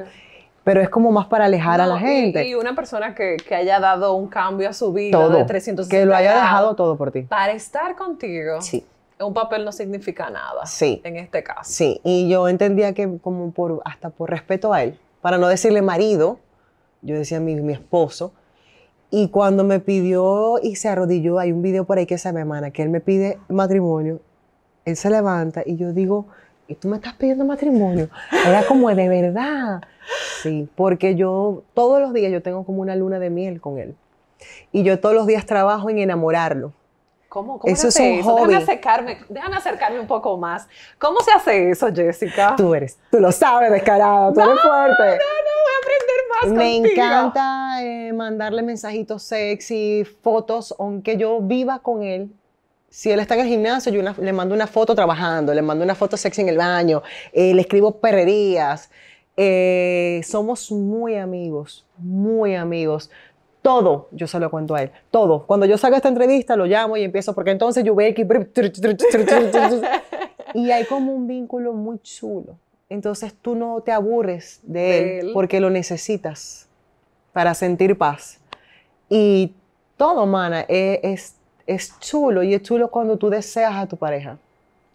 Pero es como más para alejar a la gente. Y, una persona que, haya dado un cambio a su vida de 300 Que lo haya dejado todo por ti. Para estar contigo. Sí. Un papel no significa nada. Sí. En este caso. Sí. Y yo entendía que como por, hasta por respeto a él, para no decirle marido, yo decía mi, mi esposo, y cuando me pidió y se arrodilló, hay un video por ahí que se me que él me pide matrimonio él se levanta y yo digo, ¿y tú me estás pidiendo matrimonio? Era como de verdad. Sí, porque yo todos los días yo tengo como una luna de miel con él. Y yo todos los días trabajo en enamorarlo. ¿Cómo, cómo eso se hace es un eso? Hobby. Déjame, acercarme, acercarme, un poco más. ¿Cómo se hace eso, Jessica? Tú eres, tú lo sabes, descarada, tú eres fuerte. No, no, voy a aprender más. Me encanta eh, mandarle mensajitos sexy, fotos, aunque yo viva con él, si él está en el gimnasio, yo le mando una foto trabajando, le mando una foto sexy en el baño, eh, le escribo perrerías. Eh, somos muy amigos, muy amigos. Todo yo se lo cuento a él, todo. Cuando yo salgo esta entrevista, lo llamo y empiezo, porque entonces yo veo que... Y hay como un vínculo muy chulo. Entonces tú no te aburres de, él, porque lo necesitas para sentir paz. Y todo, mana, e, es es chulo y es chulo cuando tú deseas a tu pareja,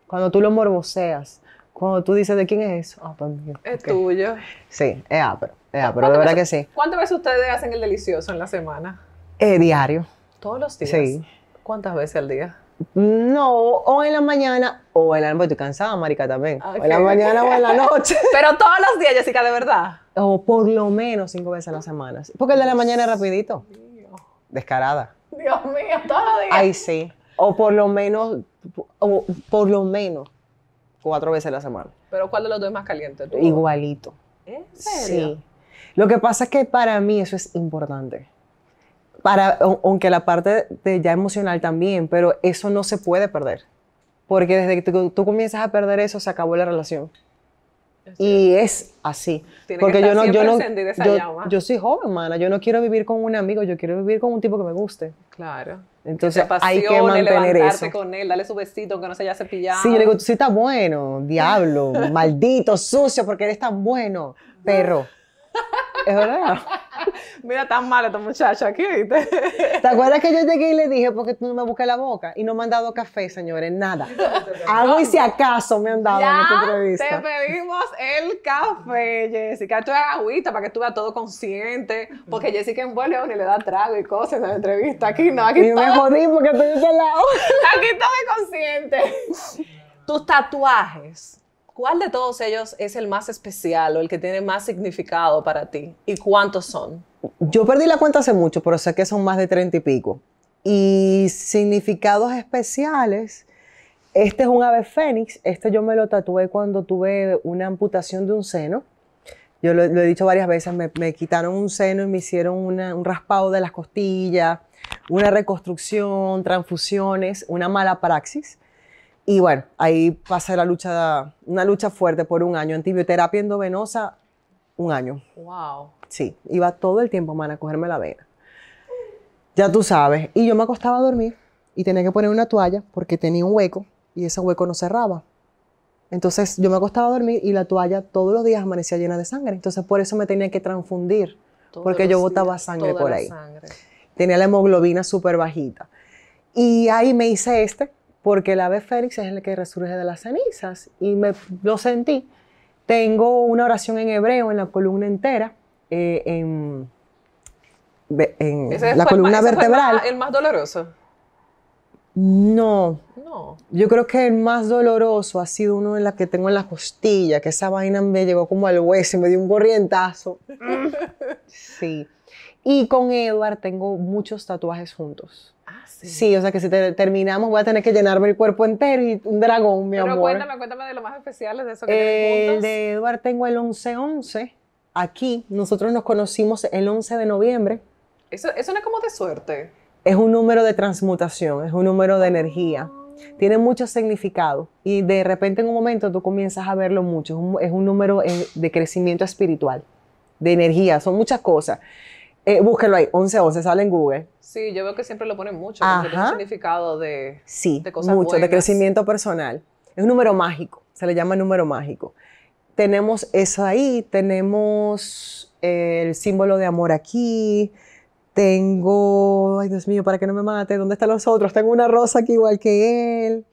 cuando tú lo morboseas, cuando tú dices de quién es eso. Ah, pues, es tuyo. Sí, es apro. es apro, de verdad que sí. ¿Cuántas veces ustedes hacen el delicioso en la semana? Eh, diario. ¿Todos los días? Sí. ¿Cuántas veces al día? No, o en la mañana o en la noche. estoy cansada, marica, también. O en la mañana o en la noche. Pero todos los días, Jessica, de verdad. O por lo menos cinco veces a la semana. Porque el de la mañana es rapidito. Descarada. Dios mío, todos los días. Ay, sí. O por lo menos, o por lo menos cuatro veces a la semana. Pero ¿cuál de los dos es más caliente? Igualito. ¿En serio? Sí. Lo que pasa es que para mí eso es importante. Para, aunque la parte de ya emocional también, pero eso no se puede perder. Porque desde que tú comienzas a perder eso, se acabó la relación y es así. Porque que yo no, yo no, ¿ah? yo, soy joven, mana. Yo no quiero vivir con un amigo, yo quiero vivir con un tipo que me guste. Claro. Entonces hay que mantener eso. con él, darle su besito aunque no se haya cepillado. Sí, yo le digo, tú sí estás bueno, diablo, maldito, sucio, porque eres tan bueno, perro. Es verdad. Mira, tan mal esta muchacha aquí. ¿viste? ¿Te acuerdas que yo llegué y le dije, porque tú no me buscas la boca? Y no me han dado café, señores, nada. Algo y si acaso me han dado en esta entrevista. Te pedimos el café, Jessica. Tú es agüita para que tú veas todo consciente. Porque Jessica en león y le da trago y cosas en la entrevista. Aquí no, aquí y me jodí porque estoy de este lado. aquí todo consciente. Tus tatuajes ¿Cuál de todos ellos es el más especial o el que tiene más significado para ti? ¿Y cuántos son? Yo perdí la cuenta hace mucho, pero sé que son más de treinta y pico. Y significados especiales. Este es un ave fénix. Este yo me lo tatué cuando tuve una amputación de un seno. Yo lo, he dicho varias veces, me, quitaron un seno y me hicieron un raspado de las costillas, una reconstrucción, transfusiones, una mala praxis. Y bueno, ahí pasé la lucha, una lucha fuerte por un año. Antibioterapia endovenosa, un año. Wow. Sí, iba todo el tiempo, man, a cogerme la vena. Ya tú sabes. Y yo me acostaba a dormir y tenía que poner una toalla porque tenía un hueco y ese hueco no cerraba. Entonces yo me acostaba a dormir y la toalla todos los días amanecía llena de sangre. Entonces por eso me tenía que transfundir, porque yo botaba sangre por ahí. Sangre. Tenía la hemoglobina súper bajita. Y ahí me hice este, porque el ave Félix es el que resurge de las cenizas y me, lo sentí. Tengo una oración en hebreo en la columna entera, en, la columna vertebral. Fue el, más, doloroso. No. No. Yo creo que el más doloroso ha sido uno en la que tengo en la costilla, que esa vaina me llegó como al hueso y me dio un corrientazo. sí. Y con Edward tengo muchos tatuajes juntos sí. o sea que si terminamos voy a tener que llenarme el cuerpo entero y un dragón, mi amor. Pero cuéntame, cuéntame de lo más especial de eso que El eh, de Eduard tengo el 11-11. Aquí nosotros nos conocimos el 11 de noviembre. Eso, eso no es como de suerte. Es un número de transmutación, es un número de energía. Ah. Tiene mucho significado y de repente en un momento tú comienzas a verlo mucho. Es un, es un número eh, de crecimiento espiritual, de energía, son muchas cosas. Eh, búsquenlo ahí, 1111, sale en Google. Sí, yo veo que siempre lo ponen mucho, porque tiene un significado de, sí, de Sí, mucho, de crecimiento personal. Es un número mágico, se le llama número mágico. Tenemos eso ahí, tenemos el símbolo de amor aquí, tengo, ay Dios mío, para que no me mate, ¿dónde están los otros? Tengo una rosa aquí igual que él.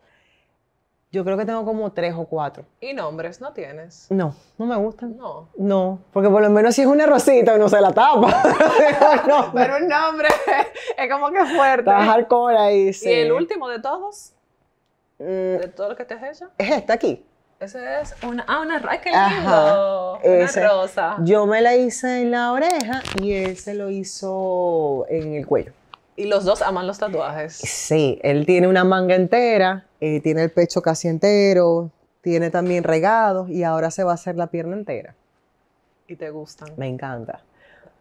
Yo creo que tengo como tres o cuatro. ¿Y nombres no tienes? No, no me gustan. No. No, porque por lo menos si es una rosita uno se la tapa. Pero un nombre es como que fuerte. Está hardcore ahí, ¿Y el último de todos? Mm. ¿De todo lo que te has hecho? Es este aquí. Ese es una. Ah, una raíz Una rosa. Yo me la hice en la oreja y él se lo hizo en el cuello. Y los dos aman los tatuajes. Sí, él tiene una manga entera, eh, tiene el pecho casi entero, tiene también regados y ahora se va a hacer la pierna entera. ¿Y te gustan? Me encanta.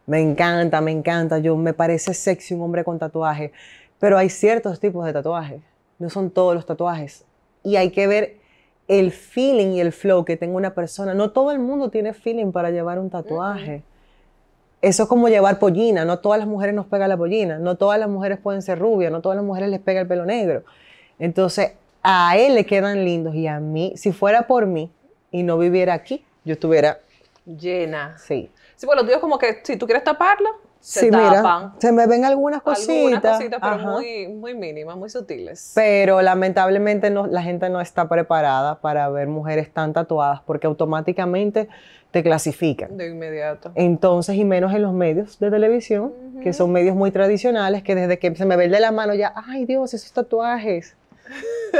Me encanta, me encanta. Yo me parece sexy un hombre con tatuaje, pero hay ciertos tipos de tatuajes. No son todos los tatuajes. Y hay que ver el feeling y el flow que tenga una persona. No todo el mundo tiene feeling para llevar un tatuaje eso es como llevar pollina, no todas las mujeres nos pega la pollina, no todas las mujeres pueden ser rubias, no todas las mujeres les pega el pelo negro. Entonces, a él le quedan lindos y a mí, si fuera por mí y no viviera aquí, yo estuviera llena. Sí. Sí, bueno, pues lo como que si tú quieres taparlo, se sí, Mira, se me ven algunas cositas. Algunas cositas, pero muy, muy mínimas, muy sutiles. Pero lamentablemente no, la gente no está preparada para ver mujeres tan tatuadas porque automáticamente te clasifican. De inmediato. Entonces, y menos en los medios de televisión, que son medios muy tradicionales, que desde que se me de la mano ya, ay Dios, esos tatuajes.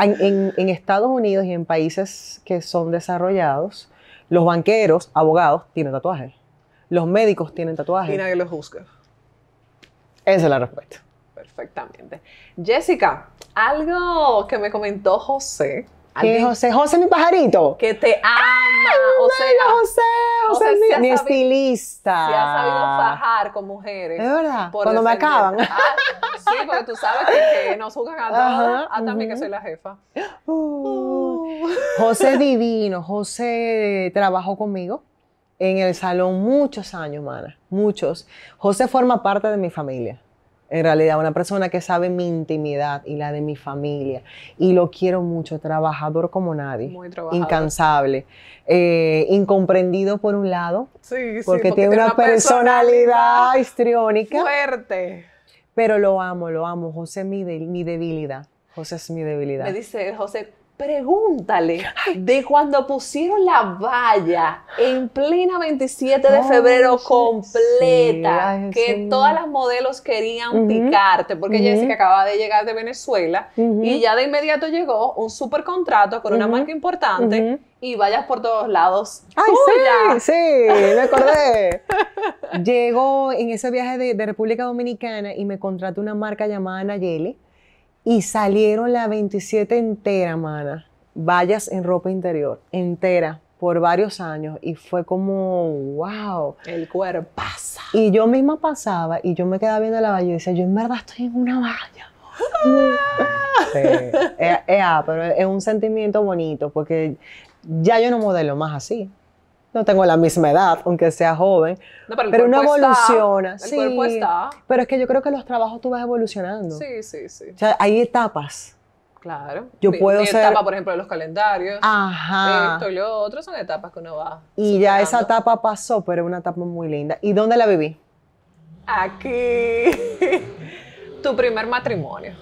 en Estados Unidos y en países que son desarrollados, los banqueros, abogados, tienen tatuajes los médicos tienen tatuajes. Y nadie los juzga. Esa es la respuesta. Perfectamente. Jessica, algo que me comentó José. ¿Qué José, José mi pajarito. Que te ama. o sea, José, José, José mi, mi estilista. Se ha sabido fajar con mujeres. Es verdad. Cuando me acaban. Ah, sí, porque tú sabes que, nos juzgan a Ah, también que soy la jefa. Uh. Uh. José divino. José trabajó conmigo en el salón muchos años, mana, muchos. José forma parte de mi familia. En realidad, una persona que sabe mi intimidad y la de mi familia. Y lo quiero mucho, trabajador como nadie. Muy trabajador. Incansable. Eh, incomprendido por un lado. Sí, porque sí. Porque tiene, una, personalidad, histriónica. Fuerte. Pero lo amo, lo amo. José mi, mi debilidad. José es mi debilidad. Me dice José, Pregúntale de cuando pusieron la valla en plena 27 de febrero completa, que todas las modelos querían picarte, porque Jessica acaba de llegar de Venezuela y ya de inmediato llegó un super contrato con una marca importante y vayas por todos lados. sí! Sí, me acordé. Llegó en ese viaje de, de, República Dominicana y me contrató una marca llamada Nayeli y salieron la 27 entera, mana. Vallas en ropa interior, entera, por varios años. Y fue como, wow. El cuerpo pasa. Y yo misma pasaba y yo me quedaba viendo la valla y decía, yo en verdad estoy en una valla. sí. Eh, eh, eh, ah, pero es un sentimiento bonito porque ya yo no modelo más así no tengo la misma edad, aunque sea joven, pero, no uno evoluciona. sí, cuerpo está. Pero es que yo creo que los trabajos tú vas evolucionando. Sí, sí, sí. O sea, hay etapas. Claro. Yo puedo ser... ser... etapa, por ejemplo, de los calendarios. Ajá. Esto y lo otro son etapas que uno va. Y ya esa etapa pasó, pero es una etapa muy linda. ¿Y dónde la viví? Aquí. tu primer matrimonio.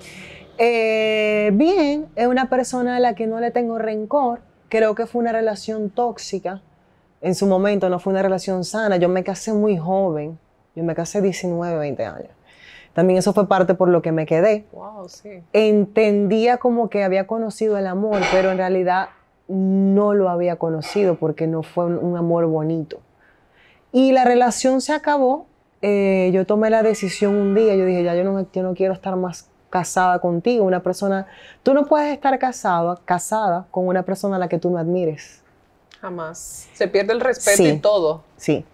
Eh, bien, es una persona a la que no le tengo rencor. Creo que fue una relación tóxica en su momento no fue una relación sana. Yo me casé muy joven. Yo me casé 19, 20 años. También eso fue parte por lo que me quedé. Entendía como que había conocido el amor, pero en realidad no lo había conocido porque no fue un amor bonito. Y la relación se acabó. Eh, yo tomé la decisión un día. Yo dije, ya yo no, quiero estar más casada contigo. Una persona, tú no puedes estar casada, casada con una persona a la que tú no admires. Jamás. Se pierde el respeto y todo. Sí.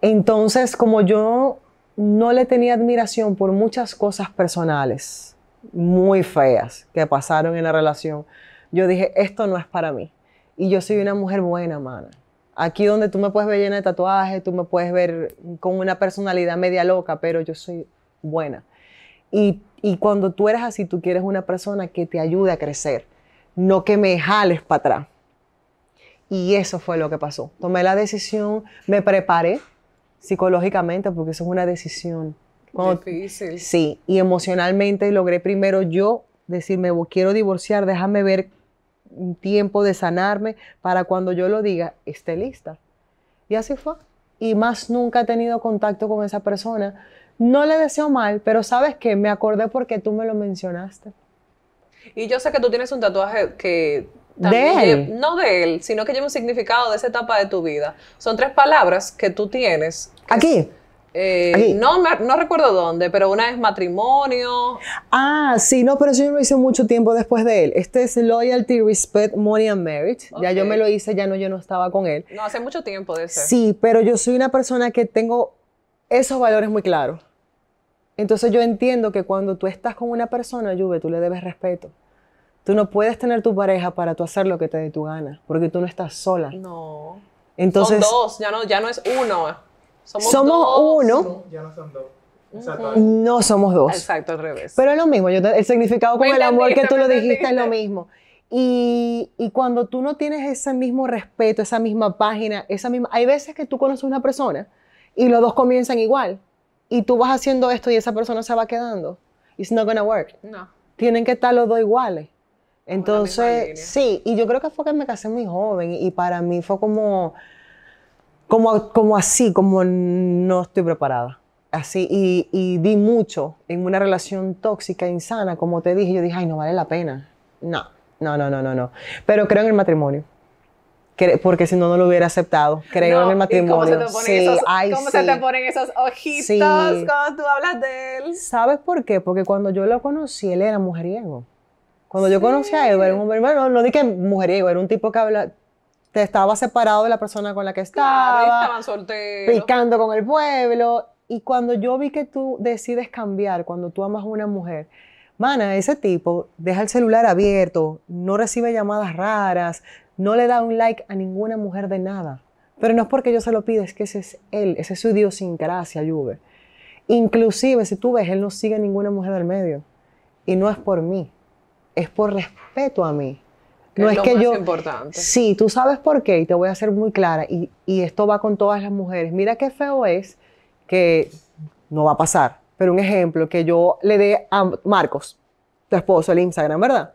Entonces, como yo no le tenía admiración por muchas cosas personales muy feas que pasaron en la relación, yo dije, esto no es para mí. Y yo soy una mujer buena, mana. Aquí donde tú me puedes ver llena de tatuajes, tú me puedes ver con una personalidad media loca, pero yo soy buena. Y, y cuando tú eres así, tú quieres una persona que te ayude a crecer, no que me jales para atrás. Y eso fue lo que pasó. Tomé la decisión, me preparé psicológicamente porque eso es una decisión. Difícil. Sí, y emocionalmente logré primero yo decirme, quiero divorciar, déjame ver un tiempo de sanarme para cuando yo lo diga, esté lista. Y así fue. Y más nunca he tenido contacto con esa persona. No le deseo mal, pero sabes que me acordé porque tú me lo mencionaste. Y yo sé que tú tienes un tatuaje que de él. no de él, sino que lleva un significado de esa etapa de tu vida. Son tres palabras que tú tienes. Eh, Aquí. No, no recuerdo dónde, pero una es matrimonio. Ah, sí, no, pero eso yo lo hice mucho tiempo después de él. Este es Loyalty, Respect, Money and Marriage. Ya yo me lo hice, ya no, yo no estaba con él. No, hace mucho tiempo de ser. Sí, pero yo soy una persona que tengo esos valores muy claros. Entonces yo entiendo que cuando tú estás con una persona, Juve, tú le debes respeto. Tú no puedes tener tu pareja para tú hacer lo que te dé tu gana, porque tú no estás sola. No. Entonces, son dos, ya no, ya no es uno. Somos, somos uno. No, ya no son dos. No somos dos. Exacto, al revés. Pero es lo mismo, el significado con el amor que tú lo dijiste es lo mismo. Y, y, cuando tú no tienes ese mismo respeto, esa misma página, esa misma... Hay veces que tú conoces una persona y los dos comienzan igual. Y tú vas haciendo esto y esa persona se va quedando. It's not gonna work. No. Tienen que estar los dos iguales. Entonces, sí, y yo creo que fue que me casé muy joven y para mí fue como, como, como así, como no estoy preparada. Así, y, y di mucho en una relación tóxica, insana, como te dije, yo dije, ay, no vale la pena. No, no, no, no, no, no. Pero creo en el matrimonio porque si no, no lo hubiera aceptado. Creo en el matrimonio. ¿Cómo se te sí, esos, ¿cómo se te ponen esos ojitos cuando tú hablas de él? ¿Sabes por qué? Porque cuando yo lo conocí, él era mujeriego. Cuando yo conocí a era un hombre, bueno, no dije mujeriego, era un tipo que te estaba separado de la persona con la que estaba. Claro, estaban solteros. Picando con el pueblo. Y cuando yo vi que tú decides cambiar, cuando tú amas a una mujer, mana, ese tipo deja el celular abierto, no recibe llamadas raras, no le da un like a ninguna mujer de nada. Pero no es porque yo se lo pida, es que ese es él, ese es su idiosincrasia, Juve. Inclusive, si tú ves, él no sigue a ninguna mujer del medio. Y no es por mí, es por respeto a mí. no es, que más yo. Importante. Sí, tú sabes por qué, y te voy a ser muy clara, y, esto va con todas las mujeres. Mira qué feo es que no va a pasar, pero un ejemplo que yo le dé a Marcos, tu esposo, el Instagram, ¿verdad?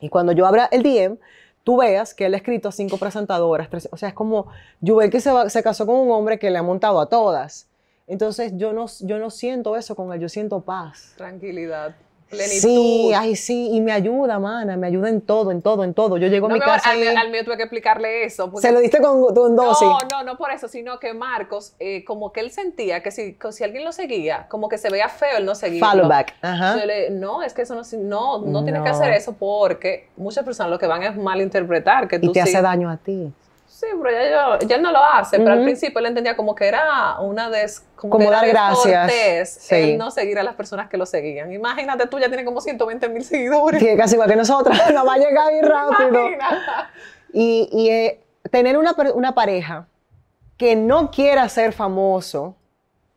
Y cuando yo abra el DM, tú veas que él ha escrito a cinco presentadoras. Tres, o sea, es como yo veo que se, se, casó con un hombre que le ha montado a todas. Entonces yo no, yo no siento eso con él, yo siento paz. Tranquilidad. Sí, ay, sí, y me ayuda, mana, me ayuda en todo, en todo, en todo. Yo llego a mi casa. y... al, mío tuve que explicarle eso. ¿Se lo diste con, dos? dosis? No, no, no por eso, sino que Marcos, eh, como que él sentía que si, si alguien lo seguía, como que se veía feo el no seguía. Followback. Ajá. no, es que eso no, no, tienes que hacer eso porque muchas personas lo que van es malinterpretar que tú. Y te hace daño a ti sí, pero ya, ya, no lo hace, pero al principio él entendía como que era una des, como, como dar gracias. no seguir a las personas que lo seguían. Imagínate tú, ya tiene como 120 mil seguidores. Tiene casi igual que nosotras, no va a llegar bien rápido. Y, y eh, tener una, pareja que no quiera ser famoso,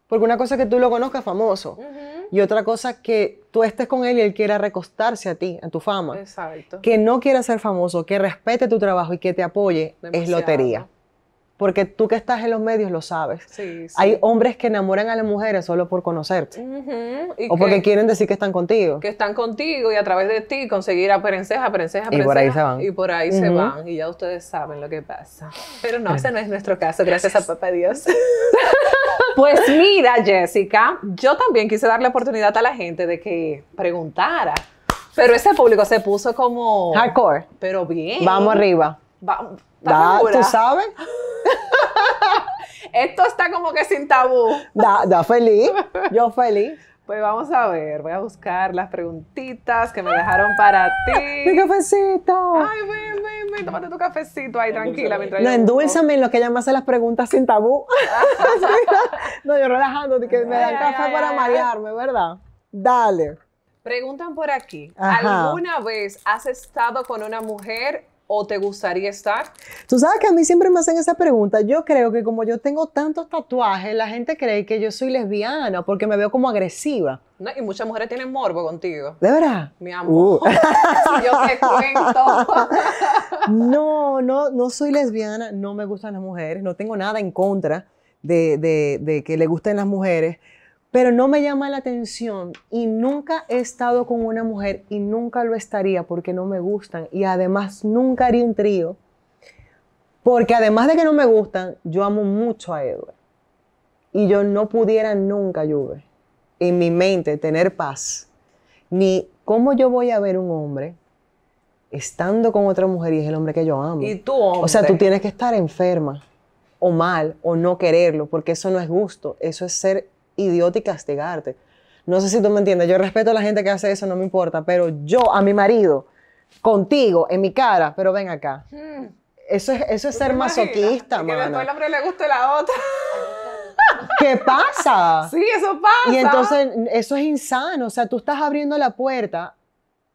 porque una cosa es que tú lo conozcas famoso y otra cosa que tú estés con él y él quiera recostarse a ti, a tu fama. Exacto. Que no quiera ser famoso, que respete tu trabajo y que te apoye es lotería porque tú que estás en los medios lo sabes. Sí, Hay hombres que enamoran a las mujeres solo por conocerte. o porque quieren decir que están contigo. Que están contigo y a través de ti conseguir a prensa perenceja, Y por ahí se van. Y por ahí se van. Y ya ustedes saben lo que pasa. Pero no, ese no es nuestro caso, gracias, a papá Dios. pues mira, Jessica, yo también quise darle oportunidad a la gente de que preguntara. Pero ese público se puso como... Hardcore. Pero bien. Vamos arriba. Va, da, ¿Tú sabes? Esto está como que sin tabú. Da, da feliz, yo feliz. Pues vamos a ver, voy a buscar las preguntitas que me dejaron para ah, ti. ¡Mi cafecito! Ay, ven, ven, ven, tómate tu cafecito ahí, tranquila. no, endulzame en lo que llamas a las preguntas sin tabú. no, yo relajándote, que me dan café para marearme, ¿verdad? Dale. Preguntan por aquí, ¿alguna vez has estado con una mujer o te gustaría estar? Tú sabes que a mí siempre me hacen esa pregunta. Yo creo que como yo tengo tantos tatuajes, la gente cree que yo soy lesbiana porque me veo como agresiva. y muchas mujeres tienen morbo contigo. ¿De verdad? Mi amor. Uh. yo te cuento. no, no, no soy lesbiana, no me gustan las mujeres, no tengo nada en contra de, de que le gusten las mujeres pero no me llama la atención y nunca he estado con una mujer y nunca lo estaría porque no me gustan y además nunca haría un trío porque además de que no me gustan, yo amo mucho a Edward y yo no pudiera nunca, Juve, en mi mente tener paz ni cómo yo voy a ver un hombre estando con otra mujer y es el hombre que yo amo. Y tú, hombre? O sea, tú tienes que estar enferma o mal o no quererlo porque eso no es gusto, eso es ser idiota y castigarte. No sé si tú me entiendes. Yo respeto a la gente que hace eso, no me importa. Pero yo, a mi marido, contigo, en mi cara, pero ven acá. Hmm. Eso es, eso es ser masoquista, mano. Que después el hombre le guste la otra. ¿Qué pasa? Sí, eso pasa. Y entonces, eso es insano. O sea, tú estás abriendo la puerta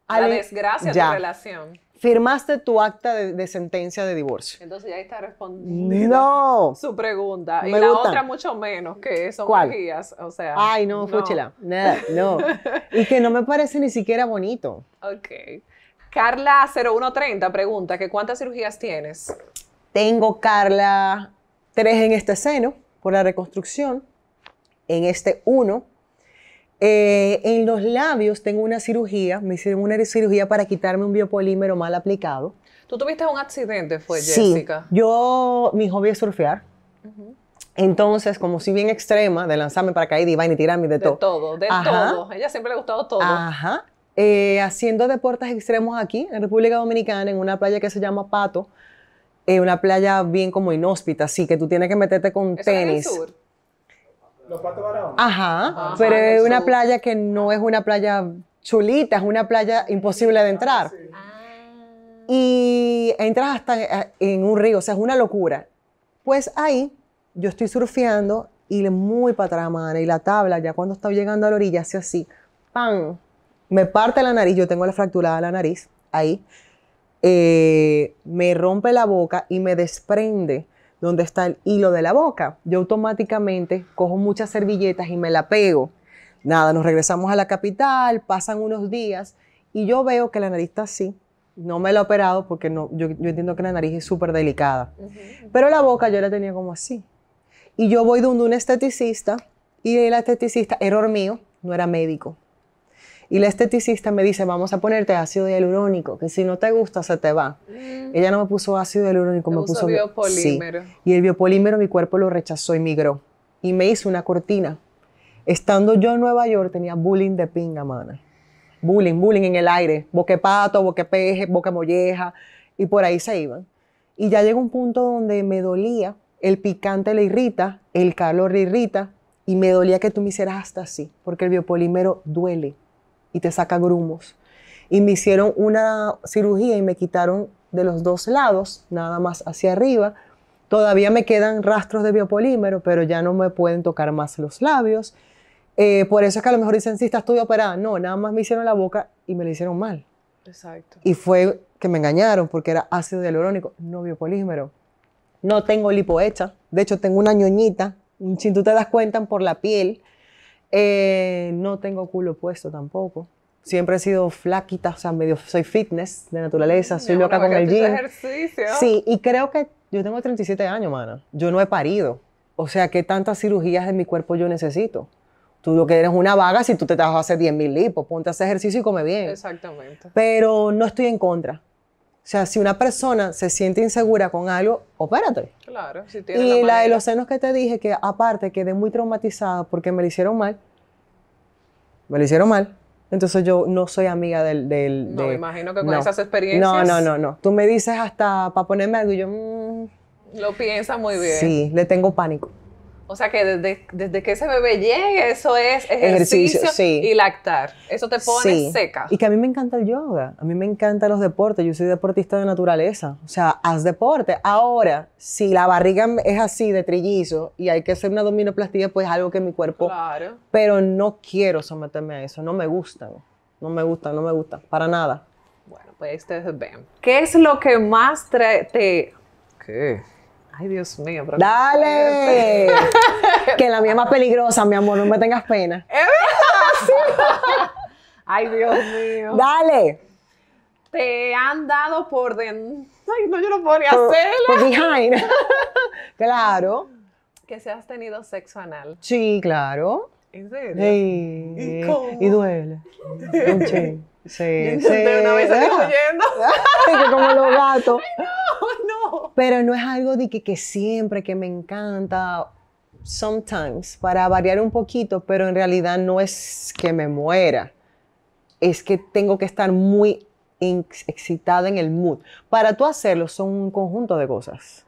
a la desgracia de tu relación firmaste tu acta de, sentencia de divorcio. Entonces ya está respondiendo su pregunta. y la otra mucho menos, que son cirugías, Ay, no, no. Nada, no. y que no me parece ni siquiera bonito. Ok. Carla 0130 pregunta que cuántas cirugías tienes. Tengo, Carla, tres en este seno por la reconstrucción, en este uno eh, en los labios tengo una cirugía, me hicieron una cirugía para quitarme un biopolímero mal aplicado. ¿Tú tuviste un accidente, fue Jessica? Sí, yo, mi hobby es surfear. Entonces, como si bien extrema, de lanzarme para caer y vaina y tirarme de, todo. de todo. De todo, Ella siempre le ha gustado todo. Ajá. Eh, haciendo deportes extremos aquí, en República Dominicana, en una playa que se llama Pato. Eh, una playa bien como inhóspita, así que tú tienes que meterte con tenis. Ajá, pero es ah, una playa que no es una playa chulita, es una playa imposible de entrar. Ah. Y entras hasta eh, en un río, o sea, es una locura. Pues ahí yo estoy surfeando y muy para y la tabla ya cuando estaba llegando a la orilla hace así, ¡pam! Me parte la nariz, yo tengo la fracturada de la nariz, ahí. Eh, me rompe la boca y me desprende donde está el hilo de la boca. Yo automáticamente cojo muchas servilletas y me la pego. Nada, nos regresamos a la capital, pasan unos días y yo veo que la nariz está así. No me la he operado porque no, yo, entiendo que la nariz es súper delicada. Pero la boca yo la tenía como así. Y yo voy donde un esteticista y el esteticista, error mío, no era médico. Y la esteticista me dice, vamos a ponerte ácido hialurónico, que si no te gusta, se te va. Mm. Ella no me puso ácido hialurónico, me, puso biopolímero. Y el biopolímero mi cuerpo lo rechazó y migró. Y me hizo una cortina. Estando yo en Nueva York, tenía bullying de pinga, mana. Bullying, bullying en el aire. pato, boque peje, boca molleja. Y por ahí se iban. Y ya llegó un punto donde me dolía. El picante le irrita, el calor le irrita, y me dolía que tú me hicieras hasta así, porque el biopolímero duele y te saca grumos. Y me hicieron una cirugía y me quitaron de los dos lados, nada más hacia arriba. Todavía me quedan rastros de biopolímero, pero ya no me pueden tocar más los labios. Eh, por eso es que a lo mejor dicen, sí, está tú operada. No, nada más me hicieron la boca y me lo hicieron mal. Exacto. Y fue que me engañaron porque era ácido hialurónico, no biopolímero. No tengo lipo hecha. De hecho, tengo una ñoñita. Si tú te das cuenta por la piel, eh, no tengo culo puesto tampoco. Siempre he sido flaquita, o sea, medio soy fitness de naturaleza, soy loca con el gym. Sí, y creo que yo tengo 37 años, mana. Yo no he parido. O sea, ¿qué tantas cirugías de mi cuerpo yo necesito? Tú lo que eres una vaga si tú te vas a hacer 10.000 lipos, ponte a hacer ejercicio y come bien. Exactamente. Pero no estoy en contra. O sea, si una persona se siente insegura con algo, opérate. Claro, si tiene Y la, de los senos que te dije, que aparte quedé muy traumatizada porque me lo hicieron mal. Me lo hicieron mal. Entonces yo no soy amiga del... no, me imagino que con esas experiencias... No, no, no, no. Tú me dices hasta para ponerme algo y yo... Mm. lo piensa muy bien. Sí, le tengo pánico. O sea que desde, desde que ese bebé llegue, eso es ejercicio, y lactar. Eso te pone seca. Y que a mí me encanta el yoga, a mí me encantan los deportes, yo soy deportista de naturaleza. O sea, haz deporte. Ahora, si la barriga es así de trillizo y hay que hacer una dominoplastía, pues es algo que mi cuerpo... Claro. Pero no quiero someterme a eso, no me gusta. No me gusta, no me gusta, para nada. Bueno, pues ustedes ven. ¿Qué es lo que más te... ¿Qué? Ay, Dios mío, pero ¡Dale! que la mía es más peligrosa, mi amor, no me tengas pena. Ay, Dios mío. Dale. Te han dado por de... Ay, no, yo no podría hacerlo. Por behind. claro. Que seas has tenido sexo anal. Sí, claro. ¿En serio? ¿Y, cómo? y duele. Sí, de una vez huyendo. como los gatos. no, Pero no es algo de que, que siempre, que me encanta, sometimes, para variar un poquito, pero en realidad no es que me muera. Es que tengo que estar muy excitada en el mood. Para tú hacerlo son un conjunto de cosas.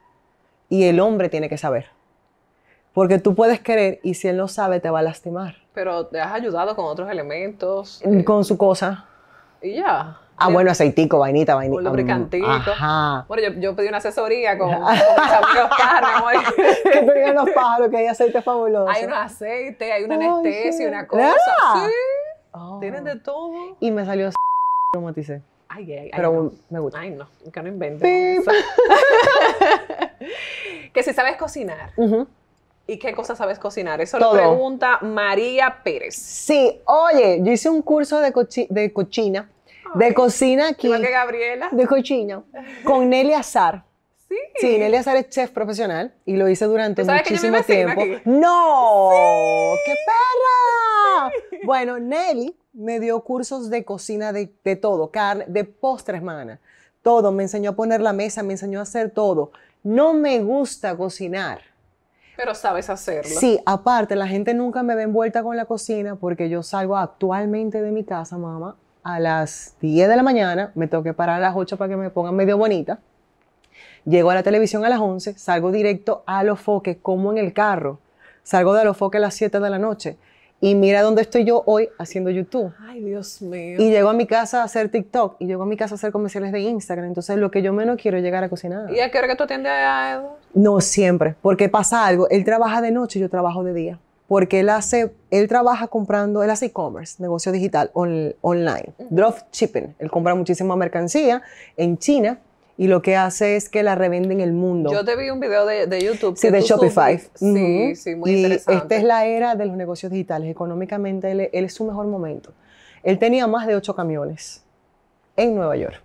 Y el hombre tiene que saber. Porque tú puedes querer y si él no sabe te va a lastimar. Pero te has ayudado con otros elementos. Mm, eh, con su cosa. Y ya. Ah, bueno, aceitico, vainita, vainita. Un lubricantito. Mm, ajá. Bueno, yo, yo pedí una asesoría con, con los pájaros. ¿Qué pedían los pájaros? Que hay aceite fabuloso. Hay unos aceite, hay una anestesia, una cosa. Sí. Oh. Tienen de todo. Y me salió así. Ay, ay, ay, Pero me gusta. Ay, no, que no invento que si sabes cocinar. ¿Y qué cosas sabes cocinar? Eso lo pregunta María Pérez. Sí, oye, yo hice un curso de, de cochina de cocina aquí. Igual Gabriela. De cochino. Con Nelly Azar. Sí. Sí, Nelly Azar es chef profesional y lo hice durante muchísimo tiempo. ¡No! ¡Qué perra! Bueno, Nelly me dio cursos de cocina de, todo, carne, de postres, mana. Todo. Me enseñó a poner la mesa, me enseñó a hacer todo. No me gusta cocinar. Pero sabes hacerlo. Sí, aparte, la gente nunca me ve envuelta con la cocina porque yo salgo actualmente de mi casa, mamá, a las 10 de la mañana, me tengo parar a las 8 para que me pongan medio bonita. Llego a la televisión a las 11, salgo directo a los foques, como en el carro. Salgo de los foques a las 7 de la noche. Y mira dónde estoy yo hoy haciendo YouTube. Ay, Dios mío. Y llego a mi casa a hacer TikTok y llego a mi casa a hacer comerciales de Instagram. Entonces, lo que yo menos quiero es llegar a cocinar. ¿Y a qué hora que tú atiendes a Edu? No, siempre. Porque pasa algo. Él trabaja de noche y yo trabajo de día porque él hace, él trabaja comprando, él hace e-commerce, negocio digital online, dropshipping. Él compra muchísima mercancía en China y lo que hace es que la revende en el mundo. Yo te vi un video de, YouTube. Sí, de Shopify. Sí, sí, muy y Esta es la era de los negocios digitales. Económicamente, él, es su mejor momento. Él tenía más de ocho camiones en Nueva York.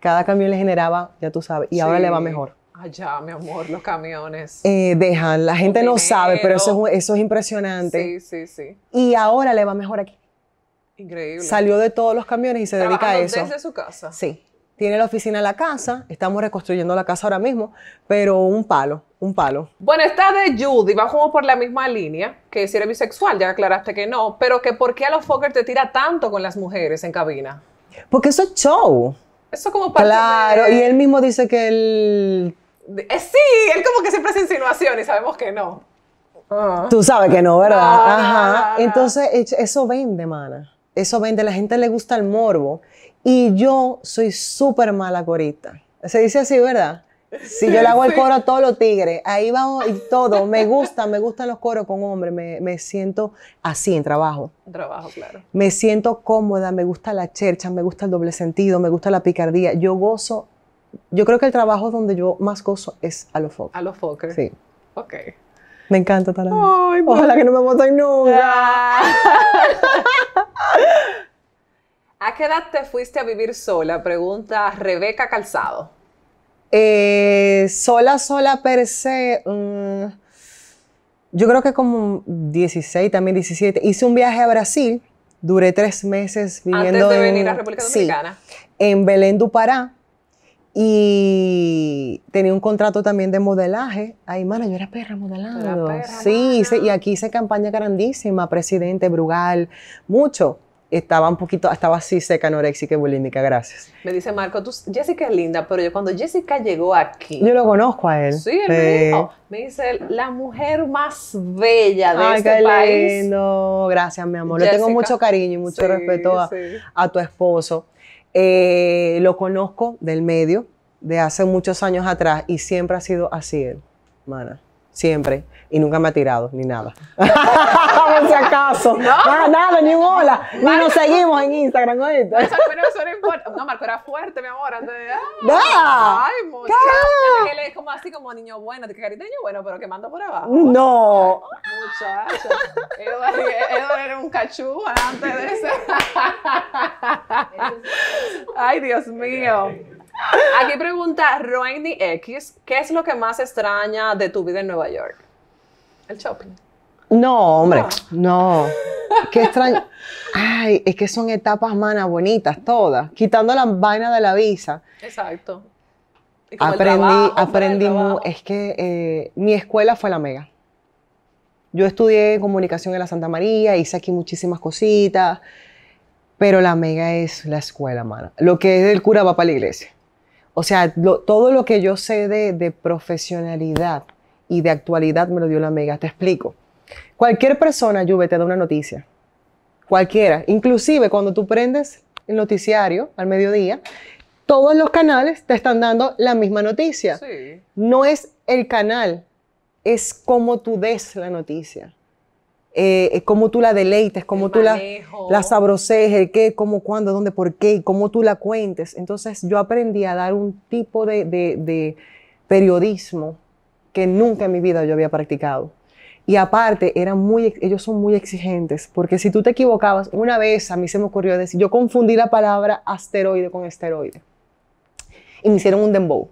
Cada camión le generaba, ya tú sabes, y ahora le va mejor allá, mi amor, los camiones. Eh, dejan, la gente no sabe, pero eso es, eso es impresionante. Sí, sí, sí. Y ahora le va mejor aquí. Increíble. Salió de todos los camiones y se dedica a eso. desde su casa? Sí. Tiene la oficina en la casa, estamos reconstruyendo la casa ahora mismo, pero un palo, un palo. Bueno, está de Judy, Va como por la misma línea, que si eres bisexual, ya aclaraste que no, pero que ¿por qué a los Fokker te tira tanto con las mujeres en cabina? Porque eso es show. Eso como para... Claro, y él mismo dice que él eh, sí, él como que siempre hace insinuación y sabemos que no. Ah. Tú sabes que no, ¿verdad? Ajá. Entonces, eso vende, mana. Eso vende. La gente le gusta el morbo. Y yo soy súper mala corita. Se dice así, ¿verdad? Si yo le hago el coro a todos los tigres, ahí va y todo. Me gusta, me gustan los coros con hombres. Me, me, siento así en trabajo. En trabajo, claro. Me siento cómoda, me gusta la chercha, me gusta el doble sentido, me gusta la picardía. Yo gozo yo creo que el trabajo donde yo más gozo es a los focos. A los Fokker. Sí. Ok. Me encanta tal Ay, Ojalá que no me voten nunca. Ah. ¿A qué edad te fuiste a vivir sola? Pregunta Rebeca Calzado. Eh, sola, sola per se. Mm, yo creo que como 16, también 17. Hice un viaje a Brasil. Duré tres meses viviendo. Antes de en, venir a República Dominicana. en Belén Dupará Pará y tenía un contrato también de modelaje. Ay, mano, yo era perra modelando. sí, y aquí hice campaña grandísima, presidente, Brugal, mucho. Estaba un poquito, estaba así seca, anorexica, y bulímica, gracias. Me dice Marco, Jessica es linda, pero yo cuando Jessica llegó aquí. Yo lo conozco a él. Sí, el me dice, la mujer más bella de Ay, este qué Lindo. Gracias, mi amor. Le tengo mucho cariño y mucho respeto a, a tu esposo. Eh, lo conozco del medio de hace muchos años atrás y siempre ha sido así él, siempre y nunca me ha tirado, ni nada. Por si acaso. No. Nada, ni ni hola. Ni nos seguimos en Instagram, ¿no? Eso, eso no Marco era fuerte, mi amor. Antes de, ay, ay muchacho. Él es como así, como niño bueno, de carita niño bueno, pero que manda por abajo. No. muchacho. Él era un cachú antes de ese. ay, Dios mío. Aquí pregunta Roendy X, ¿qué es lo que más extraña de tu vida en Nueva York? el shopping. No, hombre, no. Qué extraño. Ay, es que son etapas, manas bonitas todas. Quitando la vaina de la visa. Exacto. aprendí, aprendí, es que eh, mi escuela fue la mega. Yo estudié comunicación en la Santa María, hice aquí muchísimas cositas, pero la mega es la escuela, mana. Lo que es del cura va para la iglesia. O sea, todo lo que yo sé de profesionalidad y de actualidad me lo dio la mega. Te explico. Cualquier persona, Juve, te da una noticia. Cualquiera. Inclusive cuando tú prendes el noticiario al mediodía, todos los canales te están dando la misma noticia. No es el canal, es cómo tú des la noticia. Eh, es cómo tú la deleites, cómo tú la, la el qué, cómo, cuándo, dónde, por qué, y cómo tú la cuentes. Entonces yo aprendí a dar un tipo de periodismo que nunca en mi vida yo había practicado. Y aparte, eran muy, ellos son muy exigentes, porque si tú te equivocabas, una vez a mí se me ocurrió decir, yo confundí la palabra asteroide con esteroide. Y me hicieron un dembow.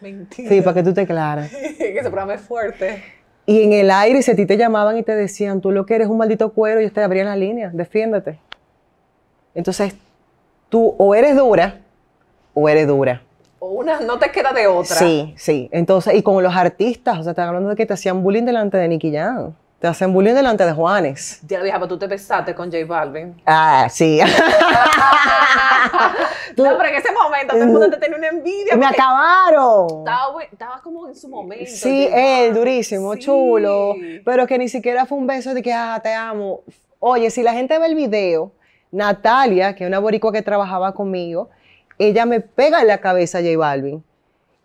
Mentira. Sí, para que tú te aclaras. que ese programa es fuerte. Y en el aire, si a ti te llamaban y te decían, tú lo que eres un maldito cuero, yo te abrían la línea, defiéndete. Entonces, tú o eres dura o eres dura o una no te queda de otra. Sí, sí. Entonces, y con los artistas, o sea, están hablando de que te hacían bullying delante de Nicky Jam. Te hacían bullying delante de Juanes. Ya vieja, pero tú te besaste con J Balvin. Ah, sí. no, pero en ese momento todo el mundo te tenía una envidia. Me acabaron. Estaba, como en su momento. Sí, él, eh, durísimo, chulo. Pero que ni siquiera fue un beso de que, ah, te amo. Oye, si la gente ve el video, Natalia, que es una boricua que trabajaba conmigo, ella me pega en la cabeza a J Balvin.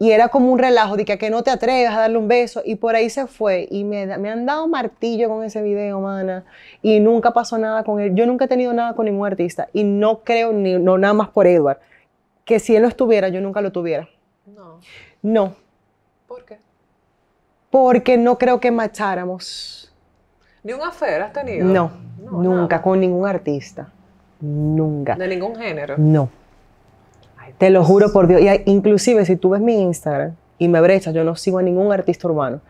Y era como un relajo de que, que no te atreves a darle un beso. Y por ahí se fue. Y me, han dado martillo con ese video, mana. Y nunca pasó nada con él. Yo nunca he tenido nada con ningún artista. Y no creo, ni, no nada más por Edward, que si él lo estuviera, yo nunca lo tuviera. No. No. ¿Por qué? Porque no creo que macháramos. ¿Ni un affair has tenido? No, nunca, con ningún artista. Nunca. ¿De ningún género? No. Te lo juro por Dios. Y inclusive si tú ves mi Instagram y me brechas, yo no sigo a ningún artista urbano.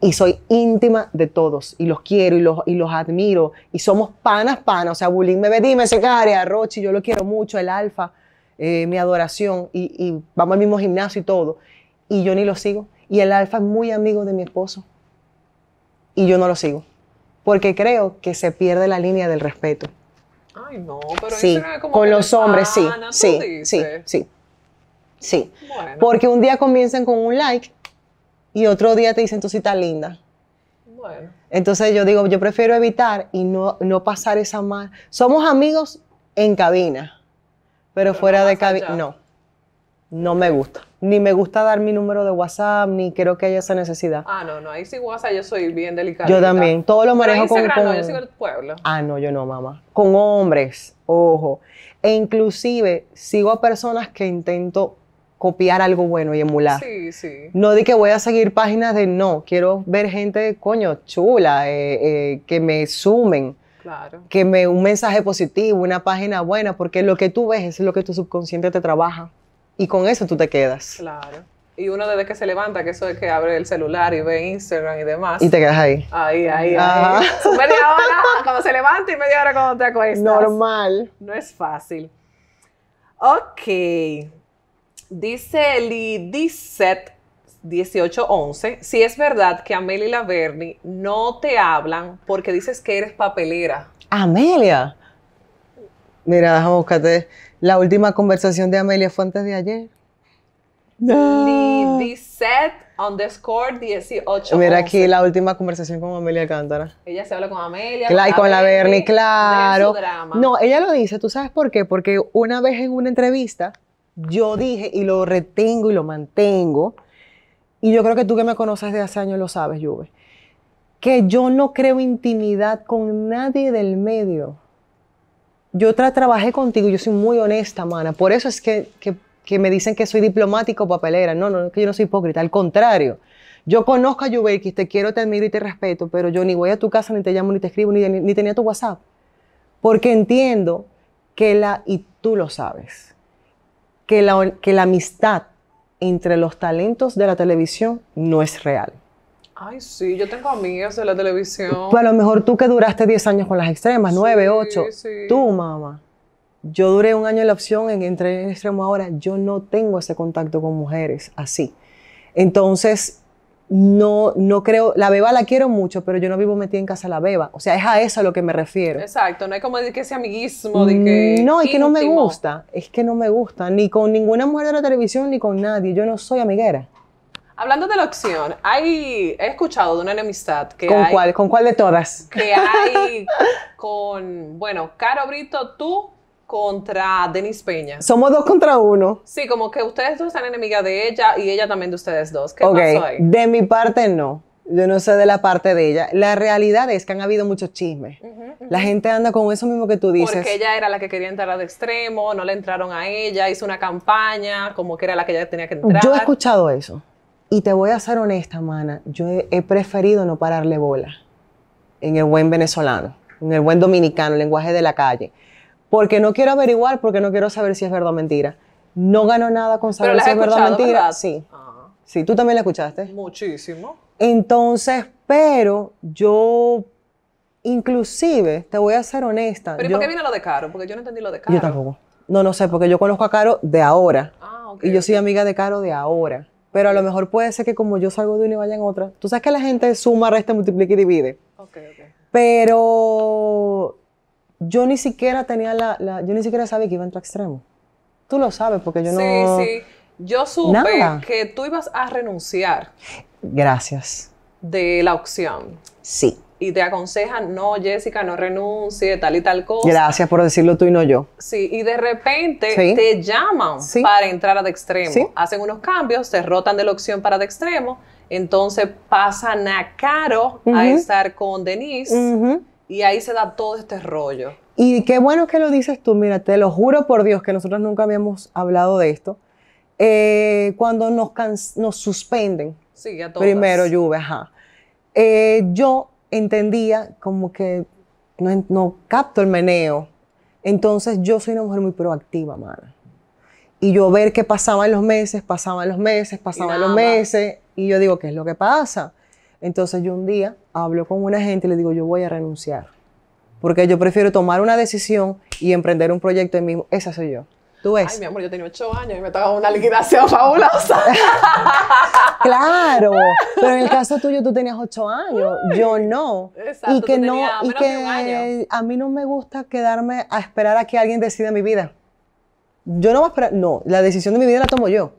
Y soy íntima de todos. Y los quiero y los, y los admiro. Y somos panas, panas. O sea, Bulín me ve, dime, a Rochi, yo lo quiero mucho, el Alfa, eh, mi adoración. Y, y vamos al mismo gimnasio y todo. Y yo ni lo sigo. Y el Alfa es muy amigo de mi esposo. Y yo no lo sigo. Porque creo que se pierde la línea del respeto. Ay, no, pero sí, como con los hombres, sí, sí, sí, sí, sí, Porque un día comienzan con un like y otro día te dicen tú sí estás linda. Bueno. Entonces yo digo, yo prefiero evitar y no, no pasar esa mal. Somos amigos en cabina, pero, fuera de cabina, no no me gusta. Ni me gusta dar mi número de WhatsApp, ni creo que haya esa necesidad. Ah, no, no, ahí sí WhatsApp yo soy bien delicada. Yo también, todo lo manejo con, con... pueblo. Ah, no, yo no, mamá. Con hombres, ojo. E inclusive sigo a personas que intento copiar algo bueno y emular. Sí, sí. No di que voy a seguir páginas de no, quiero ver gente, coño, chula, eh, eh, que me sumen. Claro. Que me un mensaje positivo, una página buena, porque lo que tú ves es lo que tu subconsciente te trabaja y con eso tú te quedas. Claro. Y uno desde que se levanta, que eso es que abre el celular y ve Instagram y demás. Y te quedas ahí. Ahí, ahí, ahí. Su media hora cuando se levanta y media hora cuando te acuestas. Normal. No es fácil. Ok. Dice Lidicet 1811, si es verdad que Amelia y la Bernie no te hablan porque dices que eres papelera. Amelia. Mira, déjame buscarte. La última conversación de Amelia fue antes de ayer. No. underscore 18. Mira aquí la última conversación con Amelia Cántara. Ella se habla con Amelia. Claro, y con la Bernie, claro. No, ella lo dice, ¿tú sabes por qué? Porque una vez en una entrevista yo dije y lo retengo y lo mantengo, y yo creo que tú que me conoces de hace años lo sabes, Juve, que yo no creo intimidad con nadie del medio yo trabajé contigo, yo soy muy honesta, mana. Por eso es que, me dicen que soy diplomático papelera. No, no, que yo no soy hipócrita. Al contrario, yo conozco a que te quiero, te admiro y te respeto, pero yo ni voy a tu casa, ni te llamo, ni te escribo, ni, tenía tu WhatsApp. Porque entiendo que la, y tú lo sabes, que que la amistad entre los talentos de la televisión no es real. Ay, sí, yo tengo amigas de la televisión. Pues a lo mejor tú que duraste 10 años con las extremas, 9, 8. Tú, mamá. Yo duré un año en la opción, en, entré en extremo ahora. Yo no tengo ese contacto con mujeres así. Entonces, no, no creo, la beba la quiero mucho, pero yo no vivo metida en casa la beba. O sea, es a eso a lo que me refiero. Exacto, no es como de que ese amiguismo, de que... No, es que no me gusta, es que no me gusta, ni con ninguna mujer de la televisión, ni con nadie. Yo no soy amiguera. Hablando de la opción, hay, he escuchado de una enemistad que ¿Con cuál? ¿Con cuál de todas? Que hay con, bueno, Caro Brito, tú contra Denis Peña. Somos dos contra uno. Sí, como que ustedes dos están enemigas de ella y ella también de ustedes dos. ¿Qué pasó ahí? De mi parte, no. Yo no sé de la parte de ella. La realidad es que han habido muchos chismes. La gente anda con eso mismo que tú dices. Porque ella era la que quería entrar al extremo, no le entraron a ella, hizo una campaña, como que era la que ella tenía que entrar. Yo he escuchado eso. Y te voy a ser honesta, mana, yo he, preferido no pararle bola en el buen venezolano, en el buen dominicano, el lenguaje de la calle, porque no quiero averiguar, porque no quiero saber si es verdad o mentira. No gano nada con saber si es verdad o mentira. Ah. Sí. tú también la escuchaste. Muchísimo. Entonces, pero yo inclusive, te voy a ser honesta. ¿Pero por qué viene lo de Caro? Porque yo no entendí lo de Caro. Yo tampoco. No, no sé, porque yo conozco a Caro de ahora. Ah, y yo soy amiga de Caro de ahora pero a lo mejor puede ser que como yo salgo de una y vaya en otra. Tú sabes que la gente suma, resta, multiplica y divide. Okay, okay. Pero yo ni siquiera tenía la, yo ni siquiera sabía que iba a entrar extremo. Tú lo sabes porque yo no. Sí, sí. Yo supe que tú ibas a renunciar. Gracias. De la opción. Sí y te aconsejan, no, Jessica, no renuncie, tal y tal cosa. Gracias por decirlo tú y no yo. Sí, y de repente te llaman para entrar a de extremo. Hacen unos cambios, se rotan de la opción para de extremo, entonces pasan a Caro a estar con Denise y ahí se da todo este rollo. Y qué bueno que lo dices tú, mira, te lo juro por Dios que nosotros nunca habíamos hablado de esto. Eh, cuando nos, nos suspenden, Sí, a todas. Primero lluvia, ajá. Eh, yo entendía como que no, capto el meneo. Entonces yo soy una mujer muy proactiva, mana. Y yo ver qué pasaba en los meses, pasaban los meses, pasaban los meses, y yo digo, ¿qué es lo que pasa? Entonces yo un día hablo con una gente y le digo, yo voy a renunciar, porque yo prefiero tomar una decisión y emprender un proyecto en mí. Esa soy yo. Tú Ay, mi amor, yo tenía ocho años y me tocaba una liquidación fabulosa. claro, pero en el caso tuyo tú tenías ocho años, yo no. Exacto, y que no, y que a mí no me gusta quedarme a esperar a que alguien decida mi vida. Yo no voy a esperar, no, la decisión de mi vida la tomo yo.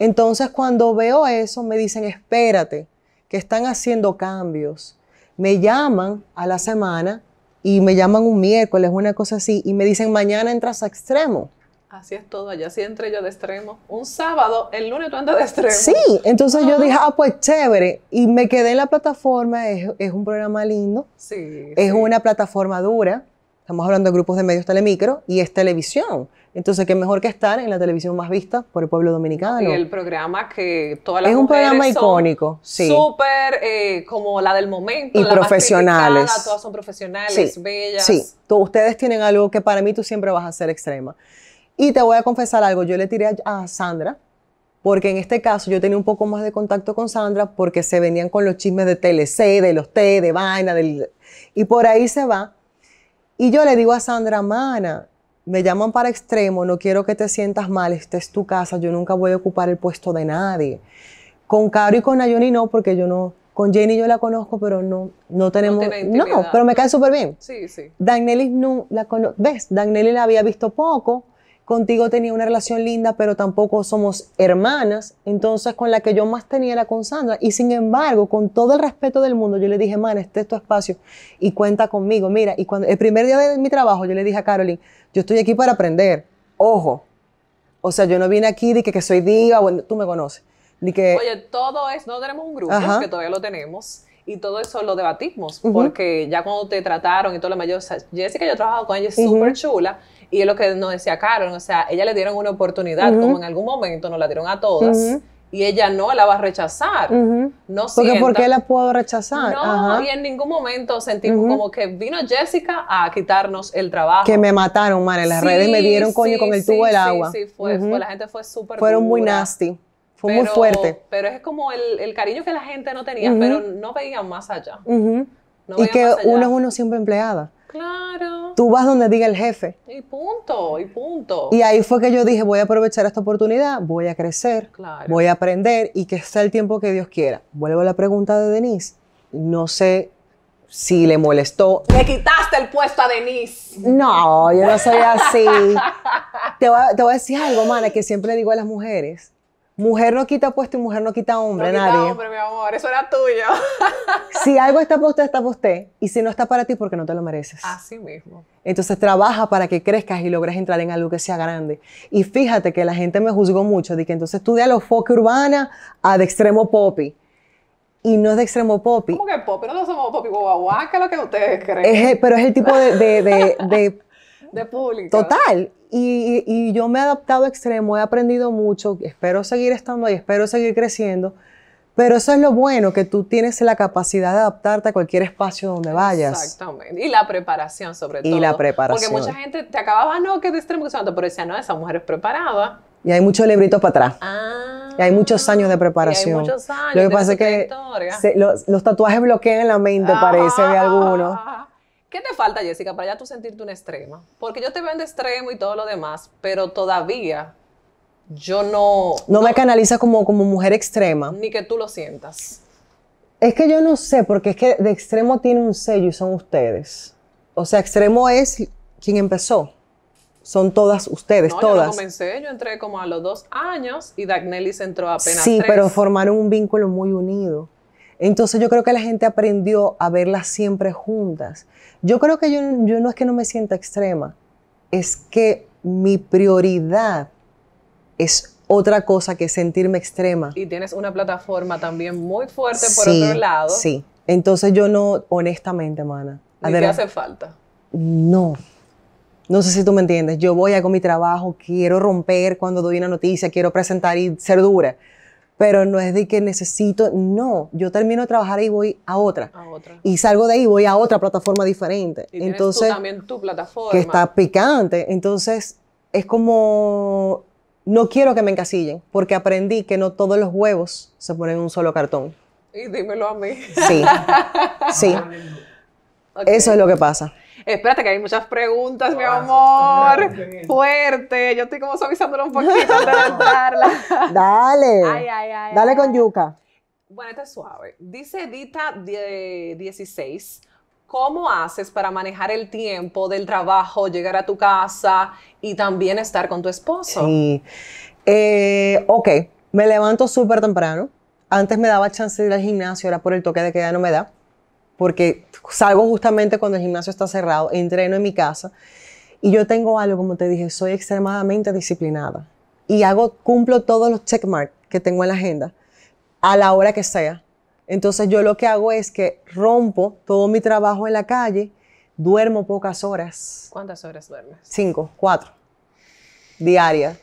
Entonces cuando veo eso me dicen, espérate, que están haciendo cambios. Me llaman a la semana y me llaman un miércoles, una cosa así, y me dicen, mañana entras a extremo. Así es todo, allá sí entre yo de extremo. Un sábado, el lunes tú andas de extremo. Sí, entonces yo dije, ah, pues chévere. Y me quedé en la plataforma, es, un programa lindo. Sí. Es una plataforma dura. Estamos hablando de grupos de medios telemicro y es televisión. Entonces, qué mejor que estar en la televisión más vista por el pueblo dominicano. Y el programa que todas las Es un programa icónico, sí. Súper eh, como la del momento. Y profesionales. todas son profesionales, sí, bellas. Sí, tú, ustedes tienen algo que para mí tú siempre vas a ser extrema. Y te voy a confesar algo, yo le tiré a, Sandra, porque en este caso yo tenía un poco más de contacto con Sandra, porque se venían con los chismes de TLC, de los T, de vaina, del, y por ahí se va. Y yo le digo a Sandra, mana, me llaman para extremo, no quiero que te sientas mal, esta es tu casa, yo nunca voy a ocupar el puesto de nadie. Con Caro y con Nayoni no, porque yo no, con Jenny yo la conozco, pero no, no tenemos. No, pero me cae súper bien. Sí, sí. Danelis no la conozco. ¿Ves? Danelis la había visto poco contigo tenía una relación linda, pero tampoco somos hermanas, entonces con la que yo más tenía era con Sandra. Y sin embargo, con todo el respeto del mundo, yo le dije, man, este es tu espacio y cuenta conmigo. Mira, y cuando el primer día de mi trabajo, yo le dije a Caroline, yo estoy aquí para aprender, ojo. O sea, yo no vine aquí de que, que soy diva, bueno, tú me conoces. que, Oye, todo es, no tenemos un grupo, que todavía lo tenemos y todo eso lo debatimos, porque ya cuando te trataron y todo lo mayor, o Jessica, yo he trabajado con ella, es súper chula, y es lo que nos decía Karen, o sea, ella le dieron una oportunidad, como en algún momento nos la dieron a todas. Y ella no la va a rechazar. No Porque ¿por qué la puedo rechazar? No, y en ningún momento sentimos como que vino Jessica a quitarnos el trabajo. Que me mataron, man, en las redes me dieron coño con el tubo del agua. Sí, sí, fue, La gente fue súper Fueron muy nasty muy fuerte. Pero es como el, cariño que la gente no tenía, pero no veían más allá. y que uno es uno siempre empleada. Claro. Tú vas donde diga el jefe. Y punto, y punto. Y ahí fue que yo dije, voy a aprovechar esta oportunidad, voy a crecer, voy a aprender y que sea el tiempo que Dios quiera. Vuelvo a la pregunta de Denise. No sé si le molestó. Le quitaste el puesto a Denise. No, yo no soy así. te, voy a, decir algo, mana, que siempre digo a las mujeres. Mujer no quita puesto y mujer no quita hombre, no quita nadie. hombre, mi amor, eso era tuyo. si algo está para usted, está para usted. Y si no está para ti, porque no te lo mereces. Así mismo. Entonces trabaja para que crezcas y logres entrar en algo que sea grande. Y fíjate que la gente me juzgó mucho, de que entonces tú de a los foque urbana a de extremo popi. Y no es de extremo popi. ¿Cómo que popi? No somos popi guaguas, que es lo que ustedes creen. pero es el tipo de, de, de de Total. Y, yo me he adaptado extremo, he aprendido mucho, espero seguir estando ahí, espero seguir creciendo. Pero eso es lo bueno, que tú tienes la capacidad de adaptarte a cualquier espacio donde vayas. Exactamente. Y la preparación, sobre todo. Y la preparación. Porque mucha gente te acababa, ah, no, que de extremo pero decía, no, esa mujer es preparada. Y hay muchos libritos para atrás. y hay muchos ah, años de preparación. hay muchos Lo que pasa es que los, tatuajes bloquean la mente, parece, de ah. algunos. ¿Qué te falta, Jessica, para ya tú sentirte una extrema? Porque yo te veo en extremo y todo lo demás, pero todavía yo no... No, me canaliza como, como mujer extrema. Ni que tú lo sientas. Es que yo no sé, porque es que de extremo tiene un sello y son ustedes. O sea, extremo es quien empezó. Son todas ustedes, no, Yo comencé, yo entré como a los dos años y Dagnelis entró apenas. Sí, pero formaron un vínculo muy unido. Entonces yo creo que la gente aprendió a verlas siempre juntas. Yo creo que yo, no es que no me sienta extrema, es que mi prioridad es otra cosa que sentirme extrema. Y tienes una plataforma también muy fuerte por otro lado. Sí, entonces yo no, honestamente, mana. ¿Y qué hace falta? No. No sé si tú me entiendes. Yo voy, hago mi trabajo, quiero romper cuando doy una noticia, quiero presentar y ser dura pero no es de que necesito, no, yo termino de trabajar y voy a otra. A otra. Y salgo de ahí y voy a otra plataforma diferente. Entonces, también tu plataforma. Que está picante. Entonces, es como, no quiero que me encasillen, porque aprendí que no todos los huevos se ponen en un solo cartón. Y dímelo a mí. Sí, sí. Eso es lo que pasa. Espérate que hay muchas preguntas, mi amor. Fuerte. Yo estoy como suavizándola un poquito antes Dale. Ay, ay, Dale con yuca. Bueno, esta es suave. Dice Edita 16. ¿Cómo haces para manejar el tiempo del trabajo, llegar a tu casa y también estar con tu esposo? Sí. Eh, ok, me levanto súper temprano. Antes me daba chance de ir al gimnasio, ahora por el toque de queda no me da porque salgo justamente cuando el gimnasio está cerrado, entreno en mi casa y yo tengo algo, como te dije, soy extremadamente disciplinada y hago, cumplo todos los check marks que tengo en la agenda a la hora que sea. Entonces yo lo que hago es que rompo todo mi trabajo en la calle, duermo pocas horas. ¿Cuántas horas duermes? Cinco, cuatro, diarias.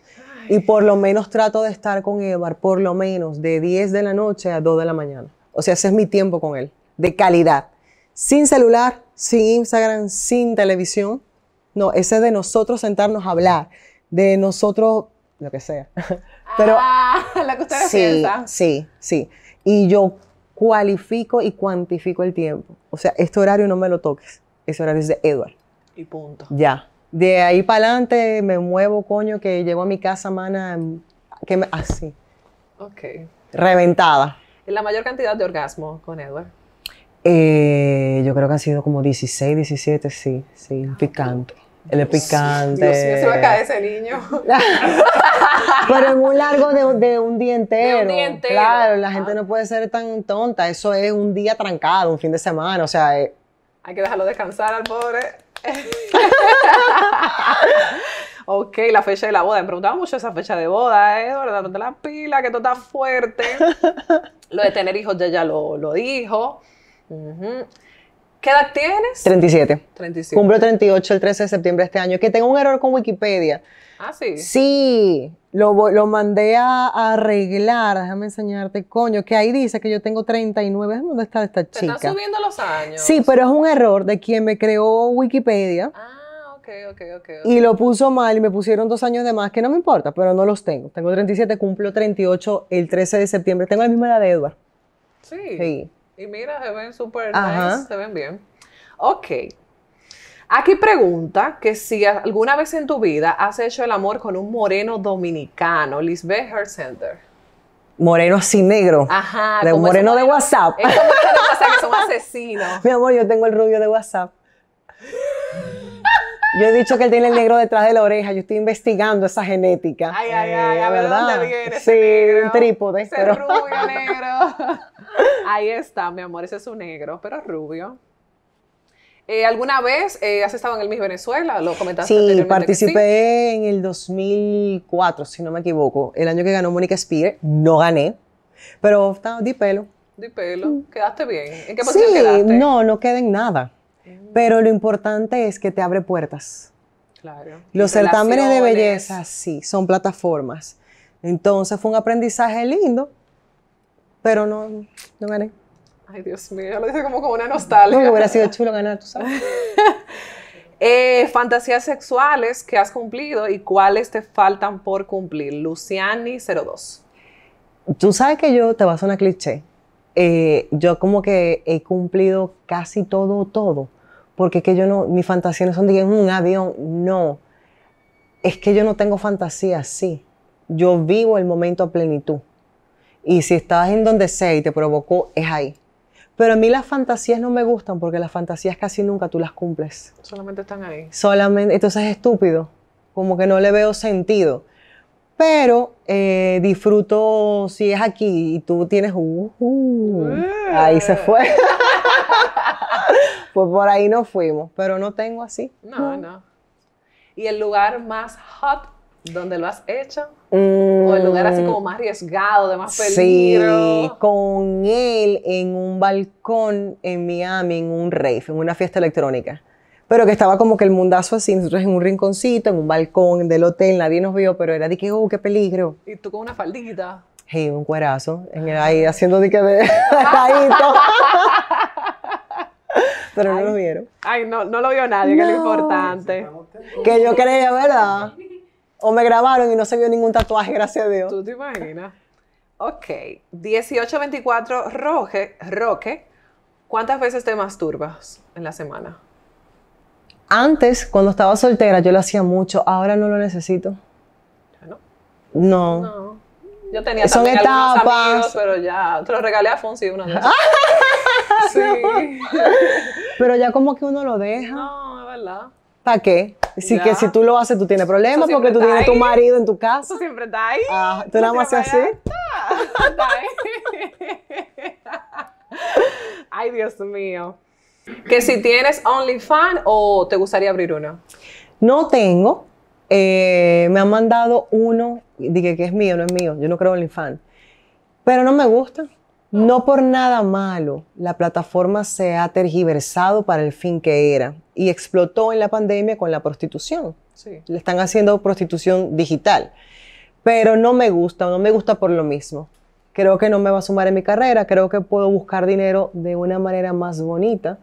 Y por lo menos trato de estar con Evar, por lo menos de 10 de la noche a 2 de la mañana. O sea, ese es mi tiempo con él de calidad. Sin celular, sin Instagram, sin televisión. No, ese es de nosotros sentarnos a hablar, de nosotros, lo que sea. Pero, ah, la que ustedes sí, Sí, sí. Y yo cualifico y cuantifico el tiempo. O sea, este horario no me lo toques. Ese horario es de Edward. Y punto. Ya. De ahí para adelante me muevo, coño, que llego a mi casa, mana, em, que me, así. Ok. Reventada. La mayor cantidad de orgasmo con Edward. Eh, yo creo que han sido como 16, 17, sí, sí, ah, picante. Él es picante. se me ese niño. Pero en un largo de, un día entero. Claro, la ah. gente no puede ser tan tonta. Eso es un día trancado, un fin de semana. O sea. Eh. Hay que dejarlo descansar al pobre. ok, la fecha de la boda. Me preguntaba mucho esa fecha de boda, ¿eh? ¿Verdad? la pila, que todo tan fuerte. lo de tener hijos ya ya lo, lo dijo. ¿Qué edad tienes? 37. Cumplo 38 el 13 de septiembre de este año. Que tengo un error con Wikipedia. Ah, sí. Sí, lo, mandé a, arreglar. Déjame enseñarte, coño, que ahí dice que yo tengo 39. ¿Dónde está esta chica? Te están subiendo los años. Sí, pero es un error de quien me creó Wikipedia. Ah, ok, ok, ok. Y lo puso mal y me pusieron dos años de más, que no me importa, pero no los tengo. Tengo 37, cumplo 38 el 13 de septiembre. Tengo la misma edad de Edward. Sí. Sí mira, se ven súper nice, se ven bien. Ok. Aquí pregunta que si alguna vez en tu vida has hecho el amor con un moreno dominicano, Lisbeth Center. Moreno así negro. Ajá. De moreno, de WhatsApp. Es como son asesinos. Mi amor, yo tengo el rubio de WhatsApp. Yo he dicho que él tiene el negro detrás de la oreja. Yo estoy investigando esa genética. Ay, ay, ay, a ver eh, dónde viene. Sí, un trípode. Ese rubio negro. Ahí está, mi amor, ese es su negro, pero rubio. Eh, ¿Alguna vez eh, has estado en el Miss Venezuela? Lo comentaste. Sí, participé en el 2004, si no me equivoco. El año que ganó Mónica Spear, no gané, pero di pelo. Di pelo, mm. quedaste bien. ¿En qué posición sí, quedaste? No, no quedé en nada. Mm. Pero lo importante es que te abre puertas. Claro. Los certámenes de belleza, sí, son plataformas. Entonces fue un aprendizaje lindo, pero no, no gané. Ay, Dios mío, lo dice como una nostalgia. No, hubiera sido chulo ganar, tú sabes. Eh, fantasías sexuales que has cumplido y cuáles te faltan por cumplir. Luciani02. Tú sabes que yo, te vas a una cliché, eh, yo como que he cumplido casi todo, todo porque es que yo no, mis fantasías no son de un avión, no. Es que yo no tengo fantasías, sí. Yo vivo el momento a plenitud. Y si estabas en donde sea y te provocó, es ahí. Pero a mí las fantasías no me gustan porque las fantasías casi nunca tú las cumples. Solamente están ahí. Solamente, entonces es estúpido. Como que no le veo sentido. Pero eh, disfruto si es aquí y tú tienes. uh, uh ahí se fue. Eh pues por ahí nos fuimos, pero no tengo así. No, no. ¿Y el lugar más hot donde lo has hecho? Mm. ¿O el lugar así como más arriesgado, de más peligro? Sí, con él en un balcón en Miami, en un rave, en una fiesta electrónica. Pero que estaba como que el mundazo así, nosotros en un rinconcito, en un balcón del hotel, nadie nos vio, pero era de que, oh, qué peligro. Y tú con una faldita. Sí, un cuerazo, ahí haciendo de que de, de Pero no lo vieron. Ay, no, no lo vio nadie, que es lo importante. Que yo creía, ¿verdad? O me grabaron y no se vio ningún tatuaje, gracias a Dios. ¿Tú te imaginas? Ok. 1824 Roque, Roque. ¿Cuántas veces te masturbas en la semana? Antes, cuando estaba soltera, yo lo hacía mucho. Ahora no lo necesito. no? No. Yo tenía Son etapas. pero ya. Te lo regalé a Fonsi una vez. Pero ya como que uno lo deja. No, es verdad. ¿Para qué? Así que si tú lo haces, tú tienes problemas porque tú tienes tu marido en tu casa. Tú siempre está ahí. Ah, tú así. Ay, Dios mío. Que si tienes OnlyFans o te gustaría abrir uno. No tengo. Eh, me han mandado uno, dije que es mío, no es mío. Yo no creo en OnlyFans. Pero no me gusta. No por nada malo, la plataforma se ha tergiversado para el fin que era y explotó en la pandemia con la prostitución. Le están haciendo prostitución digital. Pero no me gusta, no me gusta por lo mismo. Creo que no me va a sumar en mi carrera, creo que puedo buscar dinero de una manera más bonita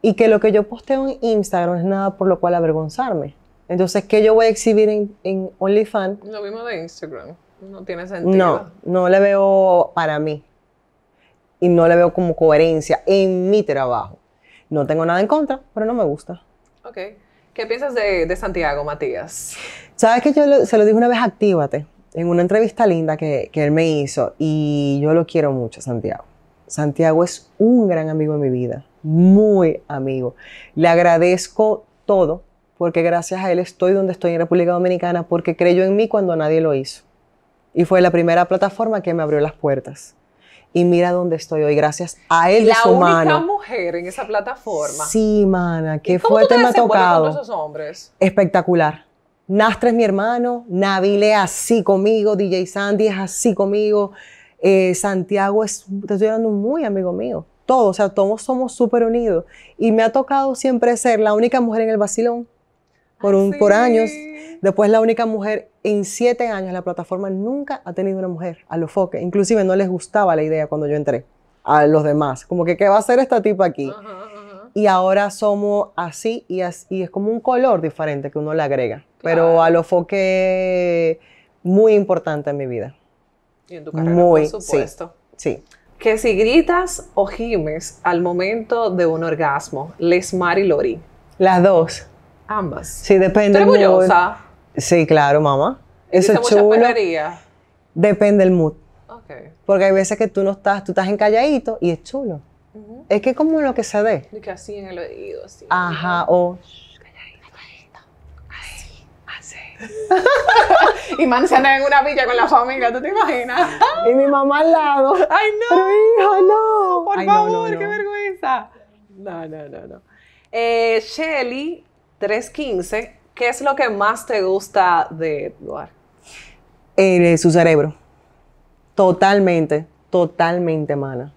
y que lo que yo posteo en Instagram es nada por lo cual avergonzarme. Entonces, ¿qué yo voy a exhibir en, en OnlyFans? Lo mismo de Instagram, no tiene sentido. No, no le veo para mí y no le veo como coherencia en mi trabajo. No tengo nada en contra, pero no me gusta. Ok. ¿Qué piensas de, Santiago, Matías? Sabes que yo se lo dije una vez, actívate, en una entrevista linda que, que él me hizo y yo lo quiero mucho, Santiago. Santiago es un gran amigo en mi vida, muy amigo. Le agradezco todo porque gracias a él estoy donde estoy en República Dominicana porque creyó en mí cuando nadie lo hizo. Y fue la primera plataforma que me abrió las puertas y mira dónde estoy hoy, gracias a él. La su única mujer en esa plataforma. Sí, mana, qué fuerte me ha tocado. esos hombres? Espectacular. Nastra es mi hermano, Navile así conmigo, DJ Sandy es así conmigo, eh, Santiago es, te estoy muy amigo mío. Todos, o sea, todos somos súper unidos. Y me ha tocado siempre ser la única mujer en el vacilón por, un, por años. Después la única mujer en siete años la plataforma nunca ha tenido una mujer a los Foque. Inclusive no les gustaba la idea cuando yo entré a los demás. Como que, ¿qué va a hacer esta tipa aquí? Y ahora somos así y, es como un color diferente que uno le agrega. Pero a lo Foque muy importante en mi vida. Y en tu carrera, muy, por supuesto. sí. sí que si gritas o gimes al momento de un orgasmo, Les Mari Lori. Las dos. Ambas. Sí, depende. ¿Estás orgullosa? Sí, claro, mamá. Eso es chulo. Depende del mood. Ok. Porque hay veces que tú no estás, tú estás encalladito y es chulo. Es que Es que como lo que se ve. Y que así en el oído, así. Ajá, o... y Así. Y en una villa con la familia, ¿tú te imaginas? y mi mamá al lado. ¡Ay, no! Pero hijo, no. Por favor, no, qué vergüenza. No, no, no, no. Eh, Shelly 3.15, ¿qué es lo que más te gusta de Edward? Eh, su cerebro. Totalmente, totalmente, mala.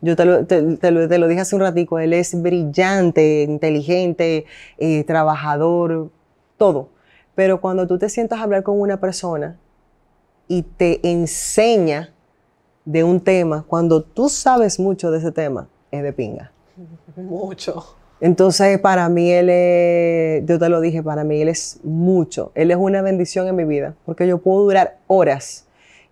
Yo te lo, te, lo, dije hace un ratico, él es brillante, inteligente, eh, trabajador, todo. Pero cuando tú te sientas a hablar con una persona y te enseña de un tema, cuando tú sabes mucho de ese tema, es de pinga. Mucho. Entonces, para mí él es, yo te lo dije, para mí él es mucho. Él es una bendición en mi vida, porque yo puedo durar horas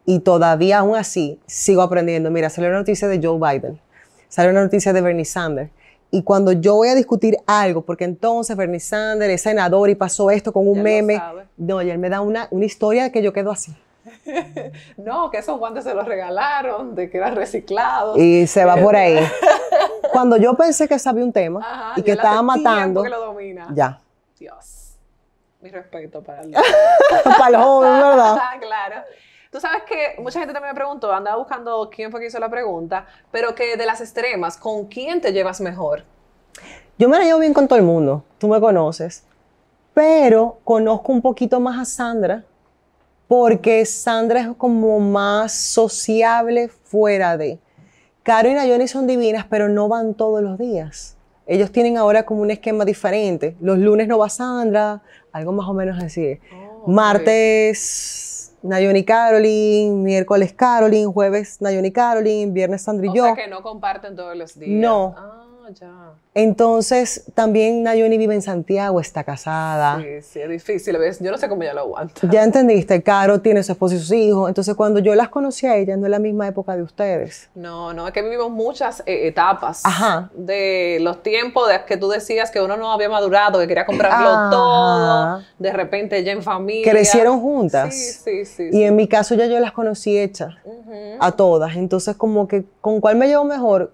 y todavía aún así sigo aprendiendo. Mira, salió una noticia de Joe Biden, salió una noticia de Bernie Sanders. Y cuando yo voy a discutir algo, porque entonces Bernie Sanders es senador y pasó esto con un meme, no, y él me da una, una historia que yo quedo así. no, que esos guantes se los regalaron, de que eran reciclados. Y se va por ahí. Cuando yo pensé que sabía un tema y que estaba matando. Ya. Dios. Mi respeto para el Para el joven, ¿verdad? claro. Tú sabes que mucha gente también me preguntó, andaba buscando quién fue que hizo la pregunta, pero que de las extremas, ¿con quién te llevas mejor? Yo me la llevo bien con todo el mundo, tú me conoces, pero conozco un poquito más a Sandra porque Sandra es como más sociable fuera de. Caro y Nayoni son divinas, pero no van todos los días. Ellos tienen ahora como un esquema diferente. Los lunes no va Sandra, algo más o menos así. Oh, Martes, Nayoni y Caroline, miércoles Caroline, jueves Nayoni y Caroline, viernes Sandra y yo. O sea que no comparten todos los días. No. Ah. Entonces, también Nayoni vive en Santiago, está casada. Sí, sí, es difícil. Yo no sé cómo ella lo aguanta. Ya entendiste, Caro tiene su esposo y sus hijos. Entonces, cuando yo las conocí a ellas, no es la misma época de ustedes. No, no, es que vivimos muchas eh, etapas Ajá. de los tiempos de que tú decías que uno no había madurado, que quería comprarlo todo, de repente ya en familia. Crecieron juntas. Sí, sí, sí. Y en mi caso ya yo las conocí hechas, a todas. Entonces, como que, ¿con cuál me llevo mejor?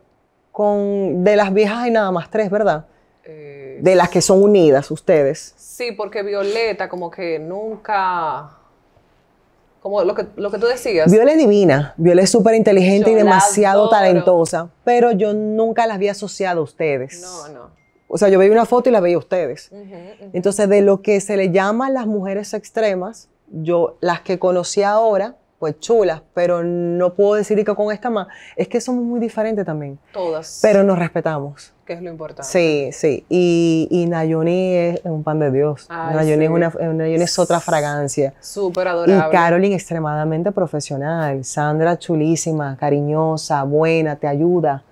de las viejas hay nada más tres, ¿verdad? Eh, de las que son unidas ustedes. Sí, porque Violeta como que nunca... Como lo que, tú decías. Viola es divina, Viola es súper inteligente y demasiado talentosa, pero yo nunca las había asociado a ustedes. No, no. O sea, yo veía una foto y la veía a ustedes. Entonces, de lo que se le llama las mujeres extremas, yo las que conocí ahora, pues chulas, pero no puedo decir que con esta más. Es que somos muy diferentes también. Todas. Pero nos respetamos. Que es lo importante. Sí, sí. Y, y Nayoni es un pan de Dios. Nayoni, es una, es otra fragancia. Súper adorable. Y Carolyn, extremadamente profesional. Sandra, chulísima, cariñosa, buena, te ayuda.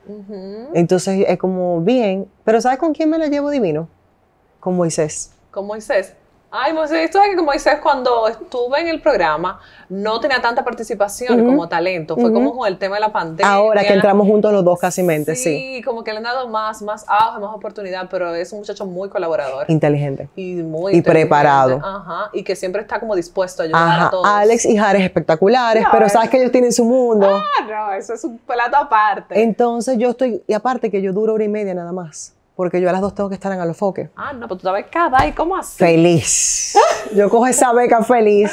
Entonces es como bien. Pero ¿sabes con quién me la llevo divino? Con Moisés. Con Moisés. Ay, pues esto sabes que como dices, cuando estuve en el programa, no tenía tanta participación como talento. Fue como con el tema de la pandemia. Ahora que entramos juntos los dos casi mente, sí. Sí, como que le han dado más, más auge, más oportunidad, pero es un muchacho muy colaborador. Inteligente. Y muy Y preparado. Ajá. Y que siempre está como dispuesto a ayudar a todos. Alex y Jares espectaculares, pero sabes que ellos tienen su mundo. Ah, no, eso es un plato aparte. Entonces yo estoy, y aparte que yo duro hora y media nada más porque yo a las dos tengo que estar en el enfoque. Ah, no, pero pues tú sabes cada ¿y cómo así? Feliz. Yo cojo esa beca feliz.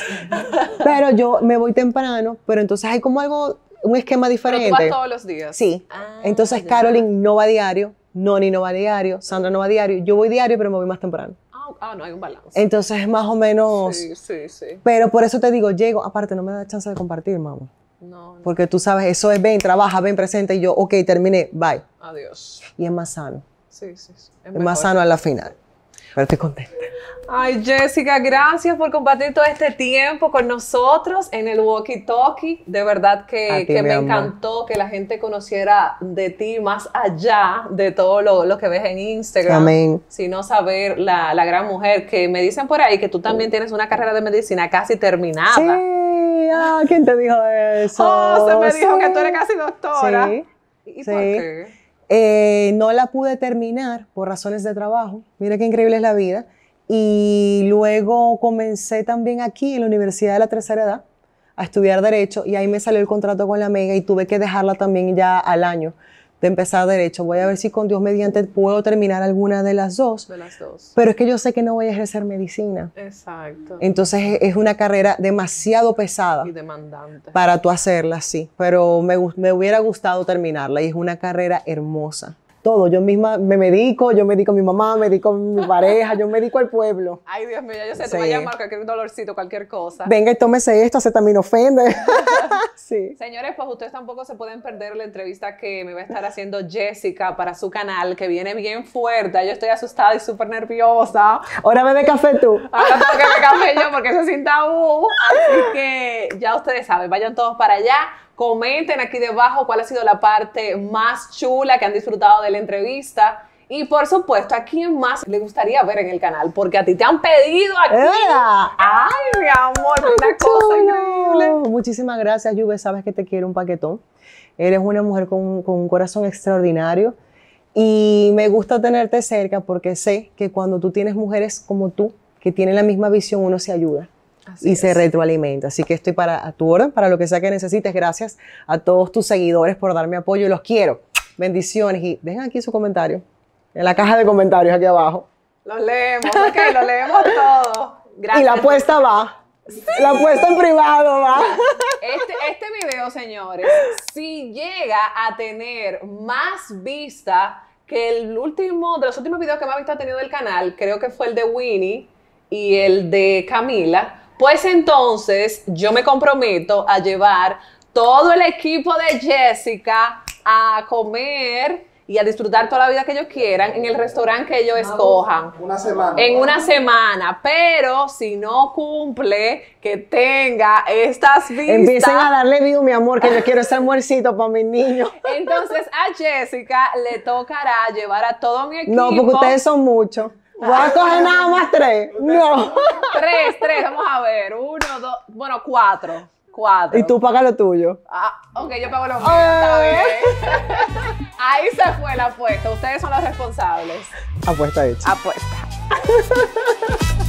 Pero yo me voy temprano, pero entonces hay como algo, un esquema diferente. Pero tú todos los días. Sí. Ah, entonces Caroline no va diario, Noni no va diario, Sandra no va diario. Yo voy diario, pero me voy más temprano. Ah, ah no, hay un balance. Entonces más o menos. Sí, sí, sí. Pero por eso te digo, llego, aparte no me da chance de compartir, mamá. No, no. Porque tú sabes, eso es ven, trabaja, ven, presente y yo, ok, terminé, bye. Adiós. Y es más sano. Sí, sí, Es, más sano a la final. Pero estoy contenta. Ay, Jessica, gracias por compartir todo este tiempo con nosotros en el Walkie Talkie. De verdad que, me encantó que la gente conociera de ti más allá de todo lo, que ves en Instagram. Amén. Sino saber la, gran mujer que me dicen por ahí que tú también tienes una carrera de medicina casi terminada. Sí, ah, ¿quién te dijo eso? Oh, se me dijo que tú eres casi doctora. Sí. ¿Y por qué? Eh, no la pude terminar por razones de trabajo. Mira qué increíble es la vida. Y luego comencé también aquí en la Universidad de la Tercera Edad a estudiar Derecho y ahí me salió el contrato con la Mega y tuve que dejarla también ya al año de empezar derecho. Voy a ver si con Dios mediante puedo terminar alguna de las dos. De las dos. Pero es que yo sé que no voy a ejercer medicina. Exacto. Entonces es una carrera demasiado pesada. Y demandante. Para tú hacerla, sí. Pero me, me hubiera gustado terminarla y es una carrera hermosa todo. Yo misma me medico, yo medico a mi mamá, me medico a mi pareja, yo medico al pueblo. Ay, Dios mío, yo sé, que te voy a cualquier dolorcito, cualquier cosa. Venga y tómese esto, ofende. sí. Señores, pues ustedes tampoco se pueden perder la entrevista que me va a estar haciendo Jessica para su canal, que viene bien fuerte. Yo estoy asustada y súper nerviosa. Ahora bebe café tú. Ahora tengo que café yo porque eso es sin tabú. Así que ya ustedes saben, vayan todos para allá. Comenten aquí debajo cuál ha sido la parte más chula que han disfrutado de la entrevista. Y por supuesto, ¿a quién más le gustaría ver en el canal? Porque a ti te han pedido aquí. ¡Ay, mi amor! Una cosa increíble. Muchísimas gracias, Juve. Sabes que te quiero un paquetón. Eres una mujer con un corazón extraordinario. Y me gusta tenerte cerca porque sé que cuando tú tienes mujeres como tú, que tienen la misma visión, uno se ayuda y se retroalimenta. Así que estoy para a tu orden, para lo que sea que necesites. Gracias a todos tus seguidores por darme apoyo. Los quiero. Bendiciones y dejen aquí su comentario. En la caja de comentarios aquí abajo. Los leemos, ok, los leemos todos. Gracias. Y la apuesta va. Sí. La apuesta en privado va. Este, este video, señores, si llega a tener más vista que el último, de los últimos videos que más visto ha tenido del canal, creo que fue el de Winnie y el de Camila pues entonces yo me comprometo a llevar todo el equipo de Jessica a comer y a disfrutar toda la vida que ellos quieran en el restaurante que ellos escojan. Una semana. En una semana. Pero si no cumple, que tenga estas vistas. Empiecen a darle vida, mi amor, que yo quiero ese almuercito para mis niños. Entonces a Jessica le tocará llevar a todo mi equipo. No, porque ustedes son muchos. ¿Voy a ah, coger ah, nada más tres? No. Tres, tres, vamos a ver. Uno, dos, bueno, cuatro. Cuatro. Y tú pagas lo tuyo. Ah, ok, yo pago lo mío. Está bien. Ahí se fue la apuesta. Ustedes son los responsables. Apuesta hecha. Apuesta.